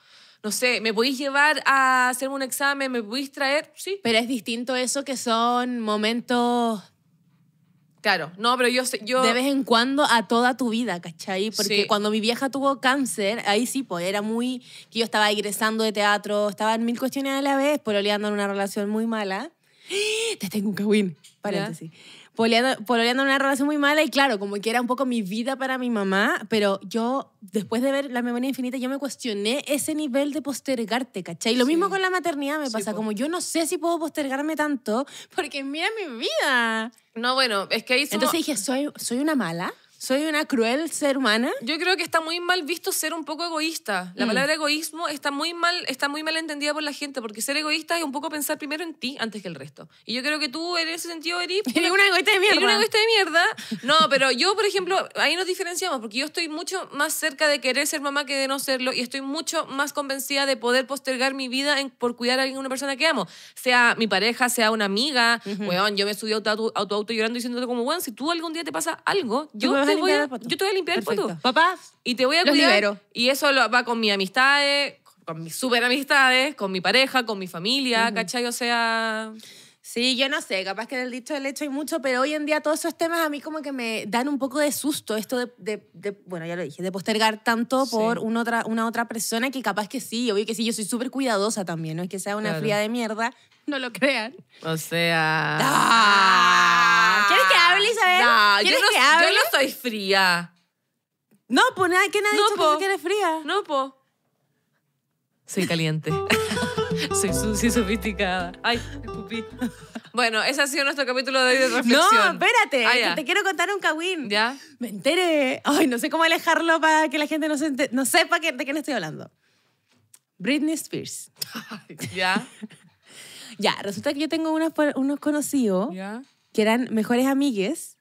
no sé, me podéis llevar a hacerme un examen, me podéis traer, sí. Pero es distinto eso que son momentos Claro, no, pero yo... yo... De vez en cuando a toda tu vida, ¿cachai? Porque cuando mi vieja tuvo cáncer, ahí sí, pues era muy... que yo estaba egresando de teatro, estaba en mil cuestiones a la vez, pero oleando en una relación muy mala. Te tengo un cagüín, paréntesis pololeando, una relación muy mala y claro, como que era un poco mi vida para mi mamá, pero yo después de ver La Memoria Infinita yo me cuestioné ese nivel de postergarte, ¿cachai? Lo mismo con la maternidad me pasa, como yo no sé si puedo postergarme tanto porque mira mi vida. No, bueno, es que ahí Entonces dije, ¿soy, soy una mala? ¿Soy una cruel ser humana? Yo creo que está muy mal visto ser un poco egoísta. La mm. palabra egoísmo está muy, mal, está muy mal entendida por la gente, porque ser egoísta es un poco pensar primero en ti antes que el resto. Y yo creo que tú en ese sentido eres... Eres una egoísta de mierda. Eres una egoísta de mierda. No, pero yo, por ejemplo, ahí nos diferenciamos, porque yo estoy mucho más cerca de querer ser mamá que de no serlo, y estoy mucho más convencida de poder postergar mi vida por cuidar a una persona que amo. Sea mi pareja, sea una amiga. Weón, yo me subí a tu, auto llorando diciéndote como, weón, si tú algún día te pasa algo, yo yo te voy a limpiar el poto. Papá, y te voy a cuidar. Y eso va con mis amistades, con mis super amistades, con mi pareja, con mi familia, ¿cachai? O sea. Sí, yo no sé, capaz que del dicho del hecho hay mucho, pero hoy en día todos esos temas a mí como que me dan un poco de susto, esto de, bueno, ya lo dije, de postergar tanto por una otra, una otra persona que capaz que sí, obvio que sí, yo soy súper cuidadosa también, no es que sea una fría de mierda, no lo crean. O sea... ¡Ah! ah. ¿Quieres que hable, Isabel? no, Yo no soy fría. No, pues nada, que nadie no, dicho que eres fría. No, po. Soy caliente. Soy sofisticada. Ay, Bueno, ese ha sido nuestro capítulo de hoy de reflexión. No, espérate, ah, te quiero contar un cagüín. ¿Ya? Me enteré. Ay, no sé cómo alejarlo para que la gente no, se no sepa de quién estoy hablando. Britney Spears. ¿Ya? ya, resulta que yo tengo unos, unos conocidos que eran mejores amigues.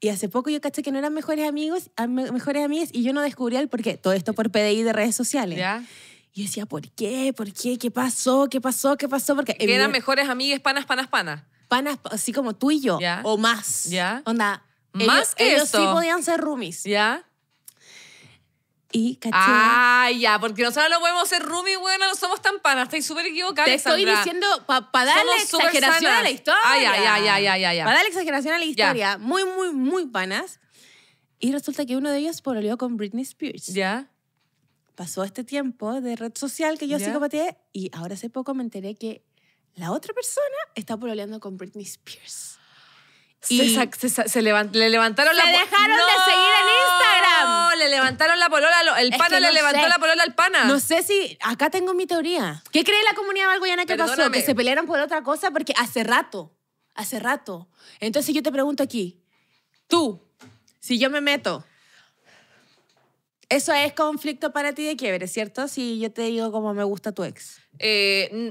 Y hace poco yo caché que no eran mejores amigos, ah, mejores y yo no descubrí el por qué Todo esto por PDI de redes sociales. ¿Ya? yo decía, ¿por qué? ¿Por qué? ¿Qué pasó? ¿Qué pasó? ¿Qué pasó? Porque eran mejores amigas, panas, panas, panas. Panas, así como tú y yo, o más. ¿Ya? Yeah. Onda, más ellos, que ellos sí podían ser roomies. ¿Ya? Y caché. Ah, ya, porque nosotros no podemos ser roomies, bueno, no somos tan panas, Estoy súper equivocada Te estoy diciendo, para darle exageración a la ah, historia. Ah, ya, ya, ya, ya, ya. Para darle exageración a la historia, muy, muy, muy panas. Y resulta que uno de ellos pololeó con Britney Spears. ¿Ya? pasó este tiempo de red social que yo sigo psicopateé y ahora hace poco me enteré que la otra persona está pololeando con Britney Spears. Y se, le levantaron la... ¡Le dejaron de seguir en Instagram! No, le levantaron la polola, el pana levantó la polola al pana. No sé si... Acá tengo mi teoría. ¿Qué cree la comunidad valgoyana que pasó? Que se pelearon por otra cosa porque hace rato, hace rato. Entonces yo te pregunto aquí, tú, si yo me meto eso es conflicto para ti de quiebre, ¿cierto? Si yo te digo como me gusta tu ex. Eh,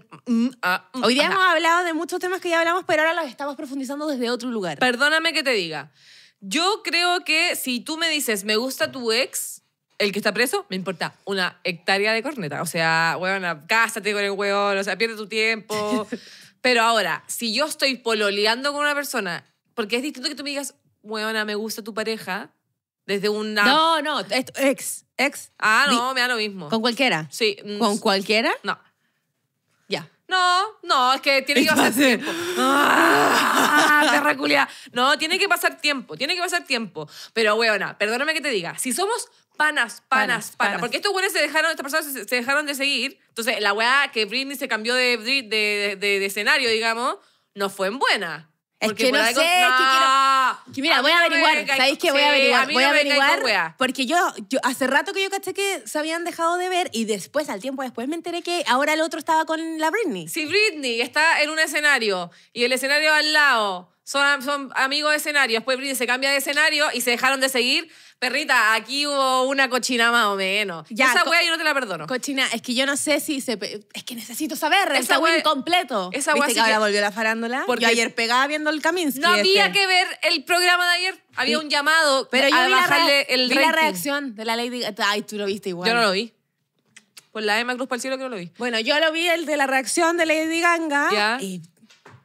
ah, mm, Hoy día hemos hablado de muchos temas que ya hablamos, pero ahora los estamos profundizando desde otro lugar. Perdóname que te diga. Yo creo que si tú me dices, me gusta tu ex, el que está preso, me importa una hectárea de corneta. O sea, huevona, cásate con el huevo, o sea, pierde tu tiempo. pero ahora, si yo estoy pololeando con una persona, porque es distinto que tú me digas, huevona, me gusta tu pareja, desde una. No, no, ex. Ex. Ah, no, me da lo mismo. ¿Con cualquiera? Sí. Mm, ¿Con cualquiera? No. Ya. No, no, es que tiene que pasar tiempo. ¡Ah! No, tiene que pasar tiempo, tiene que pasar tiempo. Pero, buena perdóname que te diga, si somos panas, panas, Panas, porque estos weones se dejaron, estas personas se, dejaron de seguir, entonces la weá que Britney se cambió de escenario, digamos, no fue en buena es que no sé, mira, voy a averiguar, ¿sabéis que voy a averiguar? voy a averiguar, porque yo, hace rato que yo caché que se habían dejado de ver y después, al tiempo después, me enteré que ahora el otro estaba con la Britney. Sí, Britney está en un escenario y el escenario al lado son, amigos de escenario. Después se cambia de escenario y se dejaron de seguir. Perrita, aquí hubo una cochina más o menos. esa weá, yo no te la perdono. Cochina, es que yo no sé si se. Es que necesito saber. Esa Esa wea- esa weá, volvió la farándula? Porque- ayer pegaba viendo el Kaminsky. No había este. que ver el programa de ayer. Había un llamado Pero yo vi, la, el reacción de la Lady Ay, tú lo viste igual. Yo no lo vi. Por la de Cruz para el cielo que no lo vi. Bueno, yo lo vi el de la reacción de Lady Ganga. Ya.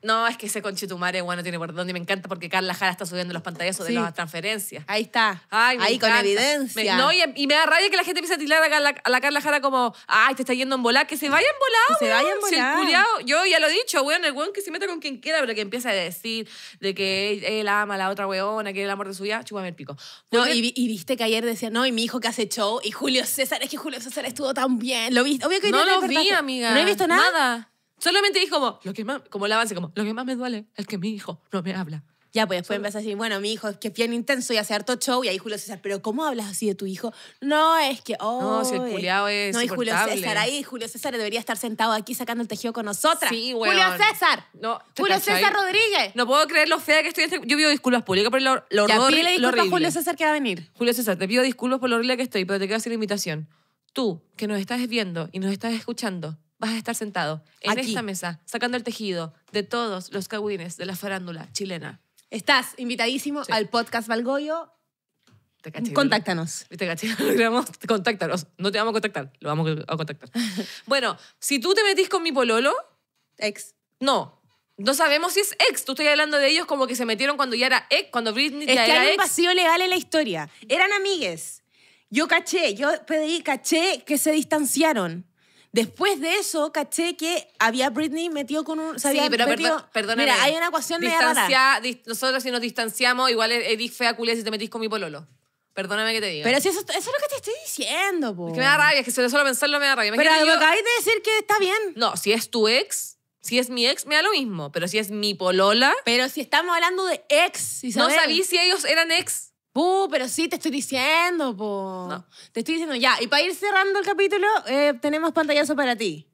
No, es que ese conchitumare, bueno, tiene por dónde. Me encanta porque Carla Jara está subiendo los pantallazos de las transferencias. Ahí está. Ahí con evidencia. no, y, me da rabia que la gente empiece a tirar a, a la, Carla Jara como, ay, te está yendo en volar. Que se vayan volado, Que se vayan volando! yo ya lo he dicho, weón, el weón que se meta con quien quiera, pero que empieza a decir de que él, ama a la otra weona, que es el amor de su vida, chúpame el pico. No, y, viste que ayer decía, no, y mi hijo que hace show, y Julio César, es que Julio César estuvo tan bien. Lo viste. Obvio que no, lo vi, amiga. No he visto nada. Solamente dijo como, lo que más, como el avance, como, lo que más me duele es que mi hijo no me habla. Ya, pues después empezó a decir, bueno, mi hijo es que bien intenso y hace harto show. Y ahí Julio César, ¿pero cómo hablas así de tu hijo? No, es que, oh. No, si el eh, culiao es No, y Julio César ahí, Julio César debería estar sentado aquí sacando el tejido con nosotras. Sí, güey. Julio César. No, Julio César Rodríguez. No puedo creer lo fea que estoy. Este, yo pido disculpas públicas por lo, lo ya, horror- dijo a Julio César que va a venir. Julio César, te pido disculpas por lo horrible que estoy, pero te quiero hacer la invitación. Tú, que nos estás viendo y nos estás escuchando, vas a estar sentado en esta mesa, sacando el tejido de todos los cagüines de la farándula chilena. Estás invitadísimo al podcast Valgoyo. Te caché, Contáctanos. contáctanos. No te vamos a contactar, lo vamos a contactar. bueno, si tú te metís con mi pololo... Ex. No, no sabemos si es ex. Tú estás hablando de ellos como que se metieron cuando ya era ex, cuando Britney ya es que hay un vacío legal en la historia. Eran amigues. Yo caché, yo pedí, caché que se distanciaron. Después de eso, caché que había Britney metido con un. Sí, pero perdóname. Mira, hay una ecuación de rara. Nosotros, si nos distanciamos, igual e-, Edith fea culia si te metís con mi pololo. Perdóname que te diga. Pero si eso, eso es lo que te estoy diciendo, po. Es que me da rabia, es que solo pensarlo me da rabia. pero acabáis de decir que está bien. No, si es tu ex, si es mi ex, me da lo mismo. Pero si es mi polola. Pero si estamos hablando de ex, si No sabí si ellos eran ex. Uh, pero sí, te estoy diciendo, po. No. Te estoy diciendo ya. Y para ir cerrando el capítulo, eh, tenemos pantallazo para ti.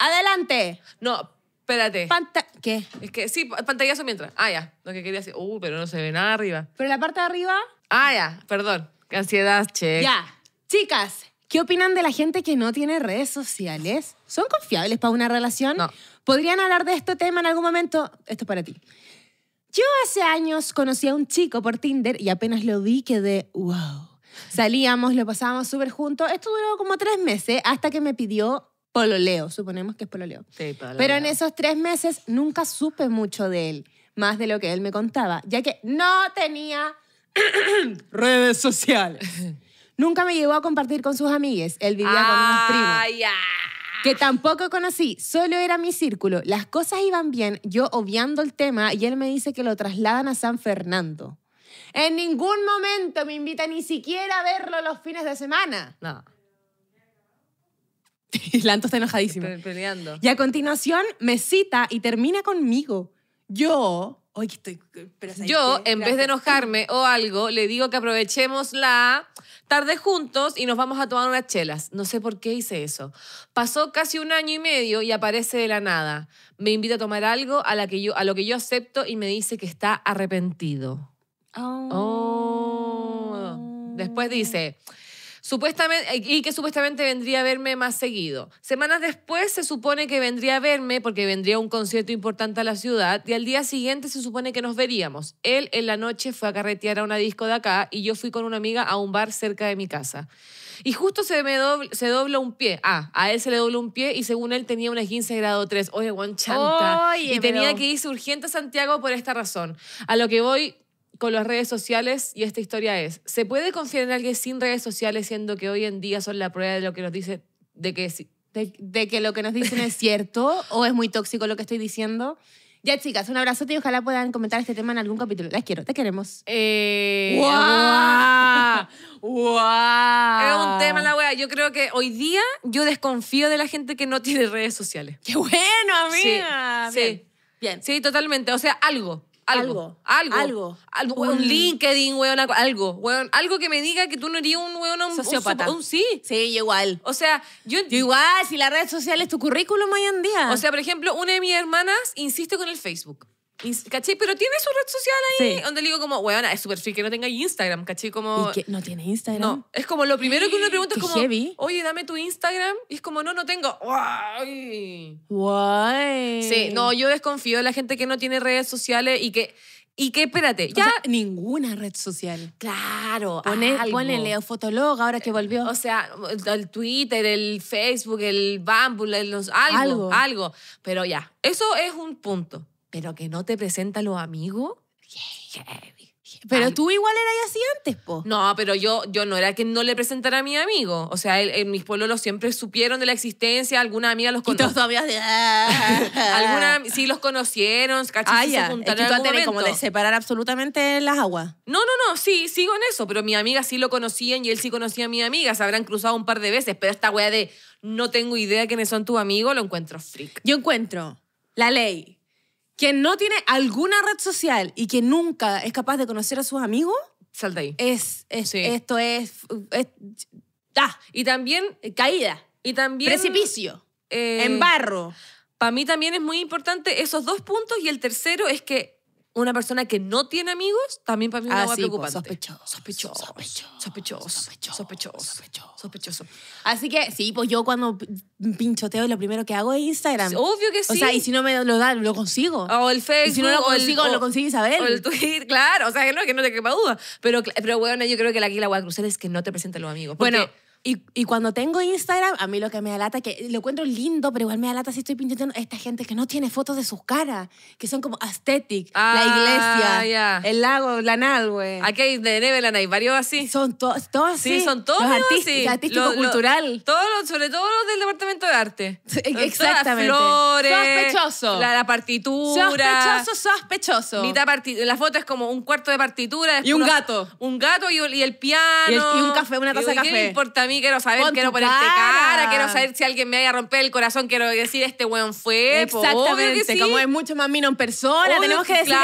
Adelante. No, espérate. Panta ¿Qué? Es que sí, pantallazo mientras. Ah, ya. Lo que quería decir. Uh, pero no se ve nada arriba. Pero la parte de arriba. Ah, ya. Perdón. Ansiedad, che. Ya. Chicas, ¿qué opinan de la gente que no tiene redes sociales? ¿Son confiables para una relación? No. ¿Podrían hablar de este tema en algún momento? Esto es para ti. Yo hace años conocí a un chico por Tinder y apenas lo vi quedé, wow. Salíamos, lo pasábamos súper juntos. Esto duró como tres meses hasta que me pidió pololeo, suponemos que es pololeo. Pero en esos tres meses nunca supe mucho de él, más de lo que él me contaba, ya que no tenía redes sociales. nunca me llegó a compartir con sus amigues. Él vivía con unos que tampoco conocí, solo era mi círculo. Las cosas iban bien, yo obviando el tema y él me dice que lo trasladan a San Fernando. En ningún momento me invita ni siquiera a verlo los fines de semana. No. Y Lanto está enojadísimo. Y a continuación me cita y termina conmigo. Yo yo, en vez de enojarme o algo, le digo que aprovechemos la tarde juntos y nos vamos a tomar unas chelas. No sé por qué hice eso. Pasó casi un año y medio y aparece de la nada. Me invita a tomar algo a, la que yo, a lo que yo acepto y me dice que está arrepentido. Ah. Oh. Después dice, Supuestamente, eh, y que supuestamente vendría a verme más seguido. Semanas después se supone que vendría a verme porque vendría un concierto importante a la ciudad y al día siguiente se supone que nos veríamos. Él en la noche fue a carretear a una disco de acá y yo fui con una amiga a un bar cerca de mi casa. Y justo se me se dobla un pie. Ah, a él se le dobló un pie y según él tenía una 15 grado 3. Oye, guanchanta. y tenía que irse urgente a Santiago por esta razón. A lo que voy con las redes sociales y esta historia es, ¿se puede confiar en alguien sin redes sociales siendo que hoy en día son la prueba de lo que nos dice, de que, de, que lo que nos dicen es cierto o es muy tóxico lo que estoy diciendo? Ya, chicas, un abrazote y ojalá puedan comentar este tema en algún capítulo. Las quiero, te queremos. ¡Wow! Eh, ¡Wow! Es un tema la wea. Yo creo que hoy día yo desconfío de la gente que no tiene redes sociales. ¡Qué bueno, amiga! Sí, sí. Bien. Sí, totalmente. O sea, algo. Algo. Algo. Algo. algo un, LinkedIn, weón, algo. Weón, algo que me diga que tú no eres un weón. Un, sociópata. Un, sí. Sí, igual. O sea, yo, igual, si la red social es tu currículum hoy en día. O sea, por ejemplo, una de mis hermanas insiste con el Facebook. ¿Cachai? Pero tiene su red social ahí donde le digo como, weona, es súper free que no tenga Instagram, ¿cachai? Como... ¿Y que no tiene Instagram? No, es como lo primero que uno le pregunta es como, oye, dame tu Instagram. Y es como, no, no tengo. ¡Guau! Guay. Sí, no, yo desconfío de la gente que no tiene redes sociales y que... Y que, espérate, ya... ninguna red social. Claro. Pone, el Fotolog ahora que volvió. O sea, el Twitter, el Facebook, el Bumble, los, algo. Algo. Pero ya, eso es un punto pero que no te presenta a los amigos. Pero tú igual eras así antes, po. No, pero yo, yo no era que no le presentara a mi amigo. O sea, en mis pueblos siempre supieron de la existencia, alguna amiga los tú todavía ah. alguna, sí los conocieron, ah, Se como de separar absolutamente las aguas. No, no, no, sí, sigo en eso, pero mi amiga sí lo conocían y él sí conocía a mi amiga, se habrán cruzado un par de veces, pero esta wea de no tengo idea quiénes son tus amigos, lo encuentro freak. Yo encuentro la ley quien no tiene alguna red social y que nunca es capaz de conocer a sus amigos, sal de ahí. Es, esto es, ah, Y también caída. Y también precipicio. en eh, barro. Para mí también es muy importante esos dos puntos y el tercero es que una persona que no tiene amigos, también para mí es va ah, pues, preocupante. sospechoso, sospechoso, sospechoso, sospechoso, sospechoso, Así que sí, pues yo cuando pinchoteo lo primero que hago es Instagram. Obvio que sí. O sea, y si no me lo dan, lo consigo. O el Facebook. Y si no lo consigo, lo consigue Isabel. O el Twitter, claro. O sea, que no, que no te quepa duda. Pero, pero bueno, yo creo que la guía la voy es que no te presenten los amigos. Bueno y, y, cuando tengo Instagram, a mí lo que me alata, que lo encuentro lindo, pero igual me alata si estoy pintando esta gente que no tiene fotos de sus caras, que son como aesthetic, la ah, iglesia, el lago, la nal, güey. Aquí hay de Neverland, hay varios así. Son todos así. Sí, son todos los artístico cultural. todos sobre todo los del departamento de arte. exactamente. Las flores. Sospechoso. La, partitura. Sospechoso, sospechoso. la foto es como un cuarto de partitura. Y un gato. Un gato y, el piano. Y, un café, una taza de café. ¿Qué quiero saber, quiero ponerte cara. quiero saber si alguien me haya rompido el corazón, quiero decir, este weón fue. Pues, Exactamente, como es mucho más mino en persona, tenemos que, decir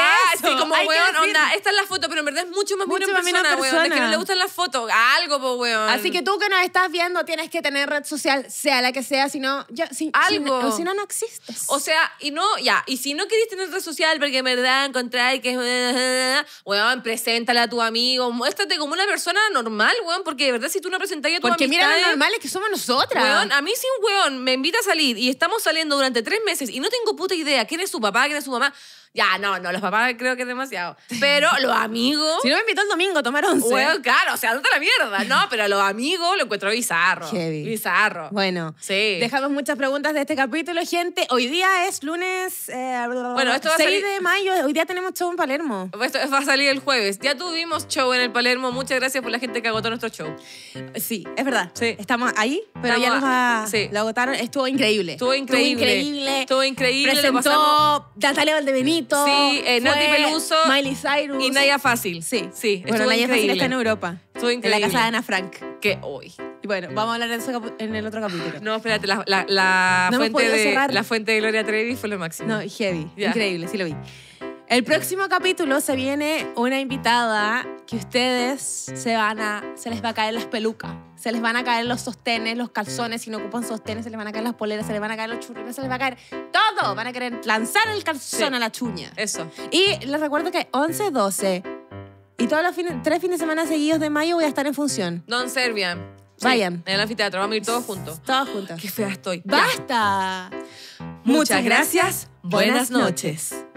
como weón, onda, esta es la foto, pero en verdad es mucho más mucho mino en persona, que no le gustan las fotos, algo, weón. Así que tú que nos estás viendo tienes que tener red social, sea la que sea, si no, ya, si, algo. Si no, si no, no existes. O sea, y no, ya, y si no querés tener red social porque en verdad encontrar que es, weón, preséntala a tu amigo, muéstrate como una persona normal, weón, porque de verdad si tú no presentas a tu amigo que mira lo normales que somos nosotras. a mí sí un weón me invita a salir y estamos saliendo durante tres meses y no tengo puta idea quién es su papá, quién es su mamá. Ya, no, no, los papás creo que es demasiado. Pero los amigos. Si no me invitó el domingo a tomar once. Bueno, claro, o sea, no está la mierda, ¿no? Pero los amigos lo encuentro bizarro. Bizarro. Bueno. Sí. Dejamos muchas preguntas de este capítulo, gente. Hoy día es lunes. Eh, bueno, esto va a salir... de mayo. Hoy día tenemos show en Palermo. Pues esto va a salir el jueves. Ya tuvimos show en el Palermo. Muchas gracias por la gente que agotó nuestro show. Sí, es verdad. Sí. Estamos ahí, pero ya nos a... lo agotaron. Estuvo increíble. Estuvo increíble. Estuvo increíble. Estuvo increíble. el de Presentó Sí, eh, Nati Peluso. Miley Cyrus. Y Naya Fácil. Sí. Sí, Bueno, la Naya Fácil está en Europa. En la casa de Ana Frank. Que hoy. Y bueno, vamos a hablar de en el otro capítulo. No, espérate, la, fuente de, la fuente de Gloria Trevi fue lo máximo. No, heavy. Increíble, sí lo vi. El próximo capítulo se viene una invitada que ustedes se van a, se les va a caer las pelucas, se les van a caer los sostenes, los calzones, si no ocupan sostenes, se les van a caer las poleras, se les van a caer los churrones, se les va a caer todo. Van a querer lanzar el calzón a la chuña. Eso. Y les recuerdo que 11, 12 y todos los tres fines de semana seguidos de mayo voy a estar en función. Don Servian. Vayan. En el anfiteatro, vamos a ir todos juntos. Todos juntos. Qué fea estoy. ¡Basta! Muchas, gracias. Buenas, noches.